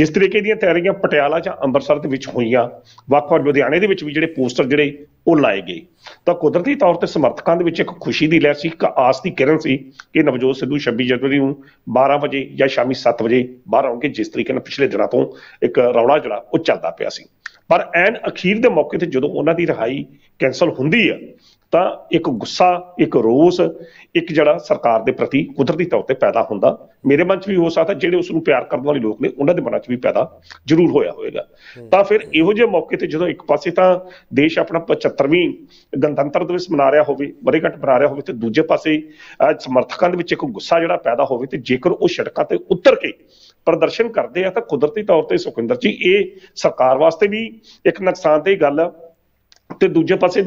ਜਿਸ ਤਰੀਕੇ ਦੀਆਂ ਤਿਆਰੀਆਂ ਪਟਿਆਲਾ ਜਾਂ ਅੰਮ੍ਰਿਤਸਰ ਦੇ ਵਿੱਚ ਹੋਈਆਂ ਵੱਖ-ਵੱਖ ਲੁਧਿਆਣੇ ਦੇ ਵਿੱਚ ਵੀ ਜਿਹੜੇ ਪੋਸਟਰ ਜਿਹੜੇ ਉਹ ਲਾਏ ਗਏ ਤਾਂ ਕੁਦਰਤੀ ਤੌਰ ਤੇ ਸਮਰਥਕਾਂ ਦੇ ਵਿੱਚ ਇੱਕ ਖੁਸ਼ੀ ਦੀ ਲਹਿਰ ਸੀ ਇੱਕ ਆਸ ਦੀ ਕਿਰਨ ਸੀ ਕਿ ਨਵਜੋਤ ਸਿੱਧੂ 26 ਜਨਵਰੀ ਨੂੰ 12 ਵਜੇ ਜਾਂ ਸ਼ਾਮੀ 7 ਵਜੇ ਬਾਹਰ ਆਉਣਗੇ ਜਿਸ ਤਰੀਕੇ ਨਾਲ ਪਿਛਲੇ ਦਿਨਾਂ ਤੋਂ ਇੱਕ ਰੌਲਾ ਜਿਹੜਾ ਉਹ ਚੱਲਦਾ ਪਿਆ ਸੀ ਪਰ ਐਨ ਅਖੀਰ ਦੇ ਮੌਕੇ ਤੇ ਜਦੋਂ ਉਹਨਾਂ ਦੀ ਰਹਾਈ ਕੈਨਸਲ ਹੁੰਦੀ ਆ ਤਾਂ ਇੱਕ ਗੁੱਸਾ ਇੱਕ ਰੋਸ ਇੱਕ ਜਿਹੜਾ ਸਰਕਾਰ ਦੇ ਪ੍ਰਤੀ ਕੁਦਰਤੀ ਤੌਰ ਤੇ ਪੈਦਾ ਹੁੰਦਾ ਮੇਰੇ ਮਨ 'ਚ ਵੀ ਹੋ ਸਕਦਾ ਜਿਹੜੇ ਉਸ ਨੂੰ ਪਿਆਰ ਕਰਨ ਵਾਲੇ ਲੋਕ ਨੇ ਉਹਨਾਂ ਦੇ ਮਨਾਂ 'ਚ ਵੀ ਪੈਦਾ ਜ਼ਰੂਰ ਹੋਇਆ ਹੋਵੇਗਾ ਤਾਂ ਫਿਰ ਇਹੋ ਜਿਹੇ ਮੌਕੇ ਤੇ ਜਦੋਂ ਇੱਕ ਪਾਸੇ ਤਾਂ ਦੇਸ਼ ਆਪਣਾ 75ਵੀਂ ਗਣਤੰਤਰ ਦਿਵਸ ਮਨਾ ਰਿਹਾ ਹੋਵੇ ਵਰੇਗੰਟ ਬਣਾ ਰਿਹਾ ਹੋਵੇ ਤੇ ਦੂਜੇ ਪਾਸੇ ਸਮਰਥਕਾਂ ਦੇ ਵਿੱਚ ਇੱਕ ਗੁੱਸਾ ਜਿਹੜਾ ਪੈਦਾ ਹੋਵੇ ਤੇ ਜੇਕਰ ਉਹ ਸੜਕਾਂ ਤੇ ਉਤਰ ਕੇ ਪ੍ਰਦਰਸ਼ਨ ਕਰਦੇ ਆ ਤਾਂ ਕੁਦਰਤੀ ਤੌਰ ਤੇ ਸੁਖਿੰਦਰ ਜੀ ਇਹ ਸਰਕਾਰ ਵਾਸਤੇ ਵੀ ਇੱਕ ਦੀ ਗੱਲ ਆ ਤੇ ਦੂਜੇ ਪਾਸੇ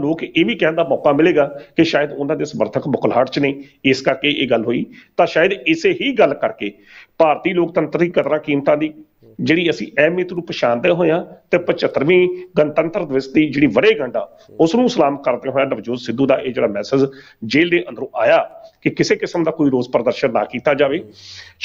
ਲੋਕ ਇਹ ਵੀ ਕਹਿਣ ਦਾ ਮੌਕਾ ਮਿਲੇਗਾ ਕਿ ਸ਼ਾਇਦ ਉਹਨਾਂ ਦੇ ਸਮਰਥਕ ਬੁਕਲਹਾਟ 'ਚ ਨਹੀਂ ਇਸ ਕਰਕੇ ਇਹ ਗੱਲ ਹੋਈ ਤਾਂ ਸ਼ਾਇਦ ਇਸੇ ਹੀ ਗੱਲ ਕਰਕੇ ਭਾਰਤੀ ਲੋਕਤੰਤਰ ਦੀ ਕਦਰਾਂ ਕੀਮਤਾਂ ਦੀ ਜਿਹੜੀ ਅਸੀਂ ਅਹਿਮੀਅਤ ਨੂੰ ਪਛਾਣਦੇ ਹੋਇਆ ਤੇ 75ਵੀਂ ਗਣਤੰਤਰ ਦਿਵਸ ਦੀ ਜਿਹੜੀ ਵਰੇਗੰਢ ਆ ਉਸ ਨੂੰ ਸਲਾਮ ਕਰਦੇ ਹੋਏ ਨਵਜੋਤ ਸਿੱਧੂ ਦਾ ਇਹ ਜਿਹੜਾ ਮੈਸੇਜ ਜੇਲ੍ਹ ਦੇ ਅੰਦਰੋਂ ਆਇਆ ਕਿ ਕਿਸੇ ਕਿਸਮ ਦਾ ਕੋਈ ਰੋਸ ਪ੍ਰਦਰਸ਼ਨ ਨਾ ਕੀਤਾ ਜਾਵੇ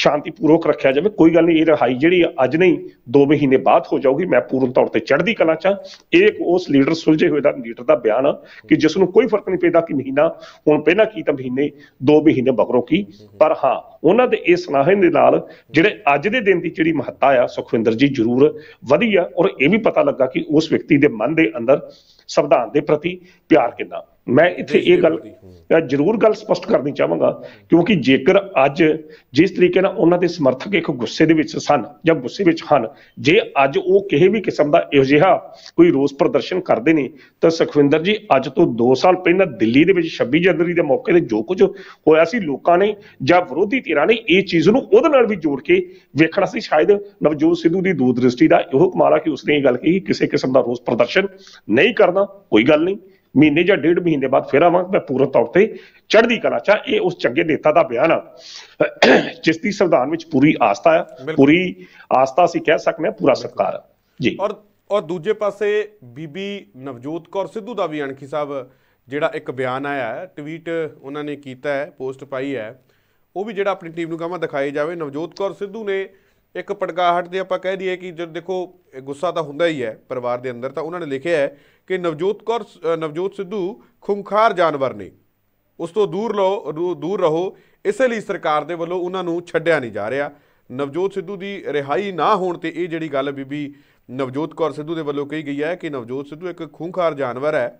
ਸ਼ਾਂਤੀਪੂਰਵਕ ਰੱਖਿਆ ਜਾਵੇ ਕੋਈ ਗੱਲ ਨਹੀਂ ਇਹ ਰਹਾਈ ਜਿਹੜੀ ਅੱਜ ਨਹੀਂ 2 ਮਹੀਨੇ ਬਾਅਦ ਹੋ ਜਾਊਗੀ ਮੈਂ ਪੂਰਨ ਤੌਰ ਤੇ ਚੜ੍ਹਦੀ ਕਲਾ ਚ ਇੱਕ ਉਸ ਲੀਡਰ ਸੁਲਝੇ ਹੋਏ ਦਾ ਲੀਡਰ ਦਾ ਬਿਆਨ ਕਿ ਜਿਸ ਨੂੰ ਕੋਈ ਫਰਕ ਨਹੀਂ ਪੈਂਦਾ ਕਿ ਮਹੀਨਾ ਹੁਣ ਪਹਿਲਾਂ ਕੀ ਤਾਂ ਮਹੀਨੇ 2 ਮਹੀਨੇ ਬਕਰੋ ਕੀ ਪਰ ਹਾਂ ਉਹਨਾਂ ਦੇ ਇਸ ਸਲਾਹੇ ਦੇ ਨਾਲ ਜਿਹੜੇ ਅੱਜ ਦੇ ਦਿਨ ਦੀ ਜਿਹੜੀ ਮਹੱਤਤਾ ਆ ਸੁਖਵਿੰਦਰ ਜੀ ਜ਼ਰੂਰ ਵਧੀਆ ਔਰ ਇਹ ਵੀ ਪਤਾ ਲੱਗਾ ਕਿ ਉਸ ਵਿਅਕਤੀ ਦੇ ਮਨ ਦੇ ਅੰਦਰ ਸੰਵਿਧਾਨ ਦੇ ਪ੍ਰਤੀ ਪਿਆਰ ਕਿੰਨਾ ਮੈਂ ਇੱਥੇ ਇਹ ਗੱਲ ਜਰੂਰ ਗੱਲ ਸਪਸ਼ਟ ਕਰਨੀ ਚਾਹਾਂਗਾ ਕਿਉਂਕਿ ਜੇਕਰ ਅੱਜ ਜਿਸ ਤਰੀਕੇ ਨਾਲ ਉਹਨਾਂ ਦੇ ਸਮਰਥਕ ਇੱਕ ਗੁੱਸੇ ਦੇ ਵਿੱਚ ਸਨ ਜਾਂ ਗੁੱਸੇ ਵਿੱਚ ਹਨ ਜੇ ਅੱਜ ਉਹ ਕਿਸੇ ਵੀ ਕਿਸਮ ਦਾ ਇਹੋ ਜਿਹਾ ਕੋਈ ਰੋਸ ਪ੍ਰਦਰਸ਼ਨ ਕਰਦੇ ਨੇ ਤਾਂ ਸੁਖਵਿੰਦਰ ਜੀ ਅੱਜ ਤੋਂ 2 ਸਾਲ ਪਹਿਲਾਂ ਦਿੱਲੀ ਦੇ ਵਿੱਚ 26 ਜਨਵਰੀ ਦੇ ਮੌਕੇ ਤੇ ਜੋ ਕੁਝ ਹੋਇਆ ਸੀ ਲੋਕਾਂ ਨੇ ਜਾਂ ਵਿਰੋਧੀ ਧਿਰਾਂ ਨੇ ਇਹ ਚੀਜ਼ ਨੂੰ ਉਹਦੇ ਨਾਲ ਵੀ ਜੋੜ ਕੇ ਵੇਖਣਾ ਸੀ ਸ਼ਾਇਦ ਨਵਜੋਤ ਸਿੱਧੂ ਦੀ ਦੂਰਦ੍ਰਿਸ਼ਟੀ ਦਾ ਇਹੋ ਕਮਾਲ ਆ ਕਿ ਉਸਨੇ ਇਹ ਗੱਲ ਕਹੀ ਕਿਸੇ ਕਿਸਮ ਦਾ ਰੋਸ ਪ੍ਰਦਰਸ਼ਨ ਨਹੀਂ ਕਰਨਾ ਕੋਈ ਗੱਲ ਨਹੀਂ ਮਹੀਨੇ ਜਾਂ ਡੇਢ ਮਹੀਨੇ ਬਾਅਦ ਫੇਰ ਆਵਾਂ ਮੈਂ ਪੂਰਨ ਤੌਰ ਤੇ ਚੜ੍ਹਦੀ ਕਲਾ ਚ ਇਹ ਉਸ ਚੰਗੇ ਨੇਤਾ ਦਾ ਬਿਆਨ ਆ ਜਿਸ ਦੀ ਸੰਵਿਧਾਨ ਵਿੱਚ ਪੂਰੀ ਆਸਥਾ ਹੈ ਪੂਰੀ ਆਸਥਾ ਸੀ ਕਹਿ ਸਕਦੇ ਹਾਂ ਪੂਰਾ ਸਰਕਾਰ ਜੀ ਔਰ ਔਰ ਦੂਜੇ ਪਾਸੇ ਬੀਬੀ ਨਵਜੋਤ ਕੌਰ ਸਿੱਧੂ ਦਾ ਵੀ ਅਣਖੀ ਸਾਹਿਬ ਜਿਹੜਾ ਇੱਕ ਬਿਆਨ ਆਇਆ ਹੈ ਟਵੀਟ ਉਹਨਾਂ ਨੇ ਕੀਤਾ ਹੈ ਪੋਸਟ ਪਾਈ ਹੈ ਉਹ ਵੀ ਜਿਹੜਾ ਆਪਣੀ ਟੀਮ ਨੂੰ ਕਹਾਂ ਦਿਖਾਈ ਜਾਵੇ ਨਵਜੋਤ ਕੌਰ ਸਿੱਧੂ ਨੇ ਇੱਕ ਪੜਗਾਹਟ ਦੇ ਆਪਾਂ ਕਹਿ ਦਈਏ ਕਿ ਜਦ ਦੇਖੋ ਗੁੱਸਾ ਤਾਂ ਹੁੰਦਾ ਹੀ ਹੈ ਪਰਿਵਾਰ ਦੇ ਅੰਦਰ ਤਾਂ ਉਹਨਾਂ ਨੇ ਲਿਖਿਆ ਹੈ ਕਿ ਨਵਜੋਤ ਕੌਰ ਨਵਜੋਤ ਸਿੱਧੂ ਖੁੰਖਾਰ ਜਾਨਵਰ ਨੇ ਉਸ ਤੋਂ ਦੂਰ ਲੋ ਦੂਰ ਰਹੋ ਇਸੇ ਲਈ ਸਰਕਾਰ ਦੇ ਵੱਲੋਂ ਉਹਨਾਂ ਨੂੰ ਛੱਡਿਆ ਨਹੀਂ ਜਾ ਰਿਹਾ ਨਵਜੋਤ ਸਿੱਧੂ ਦੀ ਰਿਹਾਈ ਨਾ ਹੋਣ ਤੇ ਇਹ ਜਿਹੜੀ ਗੱਲ ਬੀਬੀ ਨਵਜੋਤ ਕੌਰ ਸਿੱਧੂ ਦੇ ਵੱਲੋਂ ਕਹੀ ਗਈ ਹੈ ਕਿ ਨਵਜੋਤ ਸਿੱਧੂ ਇੱਕ ਖੁੰਖਾਰ ਜਾਨਵਰ ਹੈ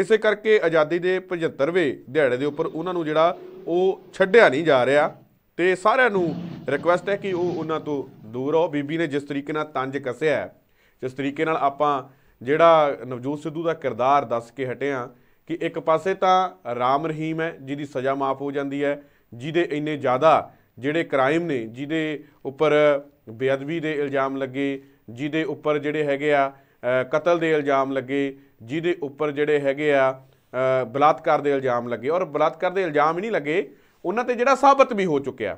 ਇਸੇ ਕਰਕੇ ਆਜ਼ਾਦੀ ਦੇ 75ਵੇਂ ਦਿਹਾੜੇ ਦੇ ਉੱਪਰ ਉਹਨਾਂ ਨੂੰ ਜਿਹੜਾ ਉਹ ਛੱਡਿਆ ਨਹੀਂ ਜਾ ਰਿਹਾ ਤੇ ਸਾਰਿਆਂ ਨੂੰ ਰਿਕੁਐਸਟ ਹੈ ਕਿ ਉਹ ਉਹਨਾਂ ਤੋਂ ਦੂਰ ਹੋ ਬੀਬੀ ਨੇ ਜਿਸ ਤਰੀਕੇ ਨਾਲ ਤੰਜ ਕਸਿਆ ਜਿਸ ਤਰੀਕੇ ਨਾਲ ਆਪਾਂ ਜਿਹੜਾ ਨਵਜੋਤ ਸਿੱਧੂ ਦਾ ਕਿਰਦਾਰ ਦੱਸ ਕੇ ਹਟੇ ਆ ਕਿ ਇੱਕ ਪਾਸੇ ਤਾਂ ਰਾਮ ਰਹੀਮ ਹੈ ਜਿਹਦੀ ਸਜ਼ਾ ਮਾਫ ਹੋ ਜਾਂਦੀ ਹੈ ਜਿਹਦੇ ਇੰਨੇ ਜ਼ਿਆਦਾ ਜਿਹੜੇ ਕ੍ਰਾਈਮ ਨੇ ਜਿਹਦੇ ਉੱਪਰ ਬੇਅਦਬੀ ਦੇ ਇਲਜ਼ਾਮ ਲੱਗੇ ਜਿਹਦੇ ਉੱਪਰ ਜਿਹੜੇ ਹੈਗੇ ਆ ਕਤਲ ਦੇ ਇਲਜ਼ਾਮ ਲੱਗੇ ਜਿਹਦੇ ਉੱਪਰ ਜਿਹੜੇ ਹੈਗੇ ਆ ਬਲਾਤਕਾਰ ਦੇ ਇਲਜ਼ਾਮ ਲੱਗੇ ਔਰ ਬਲਾਤਕਾਰ ਦੇ ਇਲਜ਼ਾਮ ਹੀ ਨਹੀਂ ਲੱਗੇ ਉਹਨਾਂ ਤੇ ਜਿਹੜਾ ਸਾਬਤ ਵੀ ਹੋ ਚੁੱਕਿਆ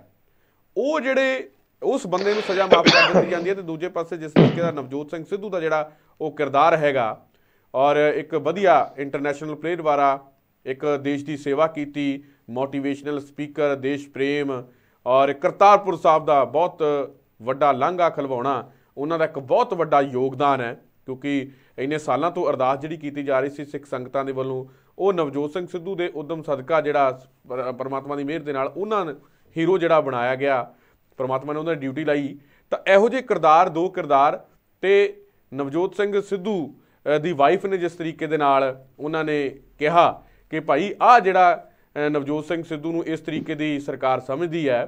ਉਹ ਜਿਹੜੇ ਉਸ ਬੰਦੇ ਨੂੰ ਸਜ਼ਾ ਮਾਫ ਕਰ ਦਿੱਤੀ ਜਾਂਦੀ ਹੈ ਤੇ ਦੂਜੇ ਪਾਸੇ ਜਿਸ ਤਰੀਕੇ ਦਾ ਨਵਜੋਤ ਸਿੰਘ ਸਿੱਧੂ ਦਾ ਜਿਹੜਾ ਉਹ ਕਿਰਦਾਰ ਹੈਗਾ ਔਰ ਇੱਕ ਵਧੀਆ ਇੰਟਰਨੈਸ਼ਨਲ ਪਲੇਅਰ ਵਾਰਾ ਇੱਕ ਦੇਸ਼ ਦੀ ਸੇਵਾ ਕੀਤੀ ਮੋਟੀਵੇਸ਼ਨਲ ਸਪੀਕਰ ਦੇਸ਼ ਪ੍ਰੇਮ ਔਰ ਕਰਤਾਰਪੁਰ ਸਾਹਿਬ ਦਾ ਬਹੁਤ ਵੱਡਾ ਲਾਂਘਾ ਖਲਵਾਉਣਾ ਉਹਨਾਂ ਦਾ ਇੱਕ ਬਹੁਤ ਵੱਡਾ ਯੋਗਦਾਨ ਹੈ ਕਿਉਂਕਿ ਇੰਨੇ ਸਾਲਾਂ ਤੋਂ ਅਰਦਾਸ ਜਿਹੜੀ ਕੀਤੀ ਜਾ ਰਹੀ ਸੀ ਸਿੱਖ ਸੰਗਤਾਂ ਦੇ ਵੱਲੋਂ ਉਹ ਨਵਜੋਤ ਸਿੰਘ ਸਿੱਧੂ ਦੇ ਉਦਮ ਸਦਕਾ ਜਿਹੜਾ ਪਰਮਾਤਮਾ ਦੀ ਮਿਹਰ ਦੇ ਨਾਲ ਉਹਨਾਂ ਹੀਰੋ ਜਿਹੜਾ ਬਣਾਇਆ ਗਿਆ ਪਰਮਾਤਮਾ ਨੇ ਉਹਨਾਂ ਦੀ ਡਿਊਟੀ ਲਈ ਤਾਂ ਇਹੋ ਜਿਹੇ ਕਿਰਦਾਰ ਦੋ ਕਿਰਦਾਰ ਤੇ ਨਵਜੋਤ ਸਿੰਘ ਸਿੱਧੂ ਦੀ ਵਾਈਫ ਨੇ ਜਿਸ ਤਰੀਕੇ ਦੇ ਨਾਲ ਉਹਨਾਂ ਨੇ ਕਿਹਾ ਕਿ ਭਾਈ ਆ ਜਿਹੜਾ ਨਵਜੋਤ ਸਿੰਘ ਸਿੱਧੂ ਨੂੰ ਇਸ ਤਰੀਕੇ ਦੀ ਸਰਕਾਰ ਸਮਝਦੀ ਹੈ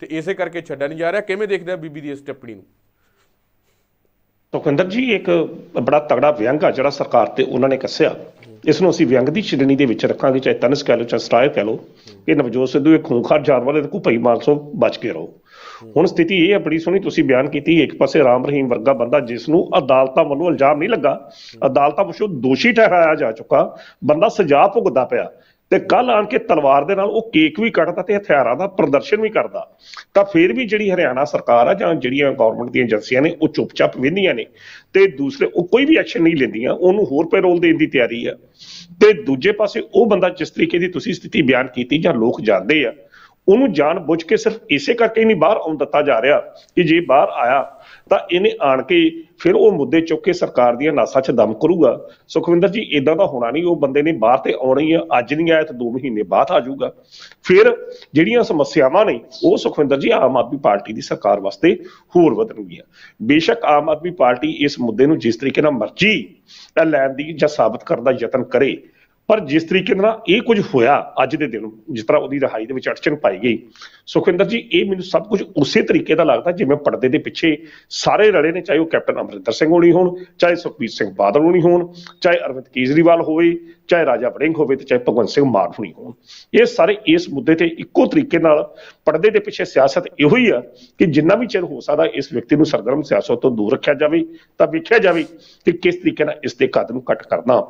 ਤੇ ਇਸੇ ਕਰਕੇ ਛੱਡਿਆ ਨਹੀਂ ਜਾ ਰਿਹਾ ਕਿਵੇਂ ਦੇਖਦੇ ਆ ਬੀਬੀ ਦੀ ਇਸ ਟਿੱਪਣੀ ਨੂੰ ਤੋਕੰਦਰ ਜੀ ਇੱਕ ਬੜਾ ਤਗੜਾ ਵਿਅੰਗ ਆ ਜਿਹੜਾ ਸਰਕਾਰ ਤੇ ਉਹਨਾਂ ਨੇ ਕੱਸਿਆ ਇਸ ਨੂੰ ਅਸੀਂ ਵਿਅੰਗ ਦੀ ਛੜਣੀ ਦੇ ਵਿੱਚ ਰੱਖਾਂਗੇ ਚਾਹੇ ਤਨਸ ਕਹ ਲੋ ਚਾਹੇ ਸਟਾਇਕ ਕਹ ਲੋ ਇਹ ਨਵਜੋਤ ਸਿੱਧੂ ਇੱਕ ਖੂੰਖਾਰ ਜਾਨਵਰ ਹੈ ਤੇ ਭਈ ਮਾਨਸੋ ਬਚ ਕੇ ਰਹੋ ਹੁਣ ਸਥਿਤੀ ਇਹ ਹੈ ਬੜੀ ਸੋਹਣੀ ਤੁਸੀਂ ਬਿਆਨ ਕੀਤੀ ਇੱਕ ਪਾਸੇ ਰਾਮ ਰਹੀਮ ਵਰਗਾ ਬੰਦਾ ਜਿਸ ਨੂੰ ਅਦਾਲਤਾਂ ਵੱਲੋਂ ਇਲਜ਼ਾਮ ਨਹੀਂ ਲੱਗਾ ਅਦਾਲਤਾਂ ਪੁੱਛੋ ਦੋਸ਼ੀ ਠਹਿਰਾਇਆ ਜਾ ਚੁੱਕਾ ਬੰਦਾ ਸਜ਼ਾ ਭੁਗਤਦਾ ਪਿਆ ਤੇ ਕੱਲ ਆਣ ਕੇ ਤਲਵਾਰ ਦੇ ਨਾਲ ਉਹ ਕੇਕ ਵੀ ਕੱਟਦਾ ਤੇ ਹਥਿਆਰਾਂ ਦਾ ਪ੍ਰਦਰਸ਼ਨ ਵੀ ਕਰਦਾ ਤਾਂ ਫਿਰ ਵੀ ਜਿਹੜੀ ਹਰਿਆਣਾ ਸਰਕਾਰ ਆ ਜਾਂ ਜਿਹੜੀਆਂ ਗਵਰਨਮੈਂਟ ਦੀਆਂ ਏਜੰਸੀਆਂ ਨੇ ਉਹ ਚੁੱਪਚਾਪ ਵਿੰਦੀਆਂ ਨੇ ਤੇ ਦੂਸਰੇ ਉਹ ਕੋਈ ਵੀ ਐਕਸ਼ਨ ਨਹੀਂ ਲੈਂਦੀਆਂ ਉਹਨੂੰ ਹੋਰ ਪੈਰੋਲ ਦੇਣ ਦੀ ਤਿਆਰੀ ਆ ਤੇ ਦੂਜੇ ਪਾਸੇ ਉਹ ਬੰਦਾ ਜਿਸ ਤਰੀਕੇ ਦੀ ਤੁਸੀਂ ਸਥਿਤੀ ਬਿਆਨ ਕੀਤੀ ਜਾਂ ਲੋਕ ਜਾਣਦੇ ਆ ਉਹਨੂੰ ਜਾਣ ਬੁੱਝ ਕੇ ਸਿਰਫ ਇਸੇ ਕਰਕੇ ਨਹੀਂ ਬਾਹਰ ਆਉਣ ਦਿੱਤਾ ਜਾ ਰਿਹਾ ਕਿ ਜੇ ਬਾਹਰ ਆਇਆ ਤਾਂ ਇਹਨੇ ਆਣ ਕੇ ਫਿਰ ਉਹ ਮੁੱਦੇ ਚੁੱਕ ਕੇ ਸਰਕਾਰ ਦੀਆਂ ਨਾਸਾਂ 'ਚ ਦਮ ਕਰੂਗਾ ਸੁਖਵਿੰਦਰ ਜੀ ਇਦਾਂ ਦਾ ਹੋਣਾ ਨਹੀਂ ਉਹ ਬੰਦੇ ਨੇ ਬਾਹਰ ਤੇ ਆਉਣਾ ਹੀ ਆ ਅੱਜ ਨਹੀਂ ਆਇਆ ਤਾਂ 2 ਮਹੀਨੇ ਬਾਅਦ ਆ ਜਾਊਗਾ ਫਿਰ ਜਿਹੜੀਆਂ ਸਮੱਸਿਆਵਾਂ ਨੇ ਉਹ ਸੁਖਵਿੰਦਰ ਜੀ ਆਮ ਆਦਮੀ ਪਾਰਟੀ ਦੀ ਸਰਕਾਰ ਵਾਸਤੇ ਹੋਰ ਵਧਣਗੀਆਂ ਬੇਸ਼ੱਕ ਆਮ ਆਦਮੀ ਪਾਰਟੀ ਇਸ ਮੁੱਦੇ ਨੂੰ ਜਿਸ ਤਰੀਕੇ ਨਾਲ ਮਰਜ਼ੀ ਲੈਣ ਦੀ ਜਾਂ ਸਾਬਤ ਕਰਨ ਦਾ ਯਤਨ ਕਰੇ ਪਰ ਜਿਸ ਤਰੀਕੇ ਨਾਲ ਇਹ ਕੁਝ ਹੋਇਆ ਅੱਜ ਦੇ ਦਿਨ ਜਿਸ ਤਰ੍ਹਾਂ ਉਹਦੀ ਰਹਾਈ ਦੇ ਵਿੱਚ ਅੜਚਨ ਪਾਈ ਗਈ ਸੁਖਿੰਦਰ ਜੀ ਇਹ ਮੈਨੂੰ ਸਭ ਕੁਝ ਉਸੇ ਤਰੀਕੇ ਦਾ ਲੱਗਦਾ ਜਿਵੇਂ ਪਰਦੇ ਦੇ ਪਿੱਛੇ ਸਾਰੇ ਰਲੇ ਨੇ ਚਾਹੇ ਉਹ ਕੈਪਟਨ ਅਮਰਿੰਦਰ ਸਿੰਘ ਹੋਣੀ ਹੋਣ ਚਾਹੇ ਸੁਖਬੀਰ ਸਿੰਘ ਬਾਦਲ ਹੋਣੀ ਹੋਣ ਚਾਹੇ ਅਰਵਿੰਦ ਕੇਜਰੀਵਾਲ ਹੋਵੇ ਚਾਹੇ ਰਾਜਾ ਵੜਿੰਗ ਹੋਵੇ ਤੇ ਚਾਹੇ ਭਗਵੰਤ ਸਿੰਘ ਮਾਨ ਹੋਣੀ ਹੋਣ ਇਹ ਸਾਰੇ ਇਸ ਮੁੱਦੇ ਤੇ ਇੱਕੋ ਤਰੀਕੇ ਨਾਲ ਪਰਦੇ ਦੇ ਪਿੱਛੇ ਸਿਆਸਤ ਇਹੋ ਹੀ ਆ ਕਿ ਜਿੰਨਾ ਵੀ ਚਿਰ ਹੋ ਸਕਦਾ ਇਸ ਵਿਅਕਤੀ ਨੂੰ ਸਰਗਰਮ ਸਿਆਸਤ ਤੋਂ ਦੂਰ ਰੱਖਿਆ ਜਾਵੇ ਤਾਂ ਵੇਖਿਆ ਜਾਵੇ ਕਿ ਕਿਸ ਤਰੀਕੇ ਨਾਲ ਇਸ ਦੇ ਕਦ ਨੂੰ ਕੱਟ ਕਰਨਾ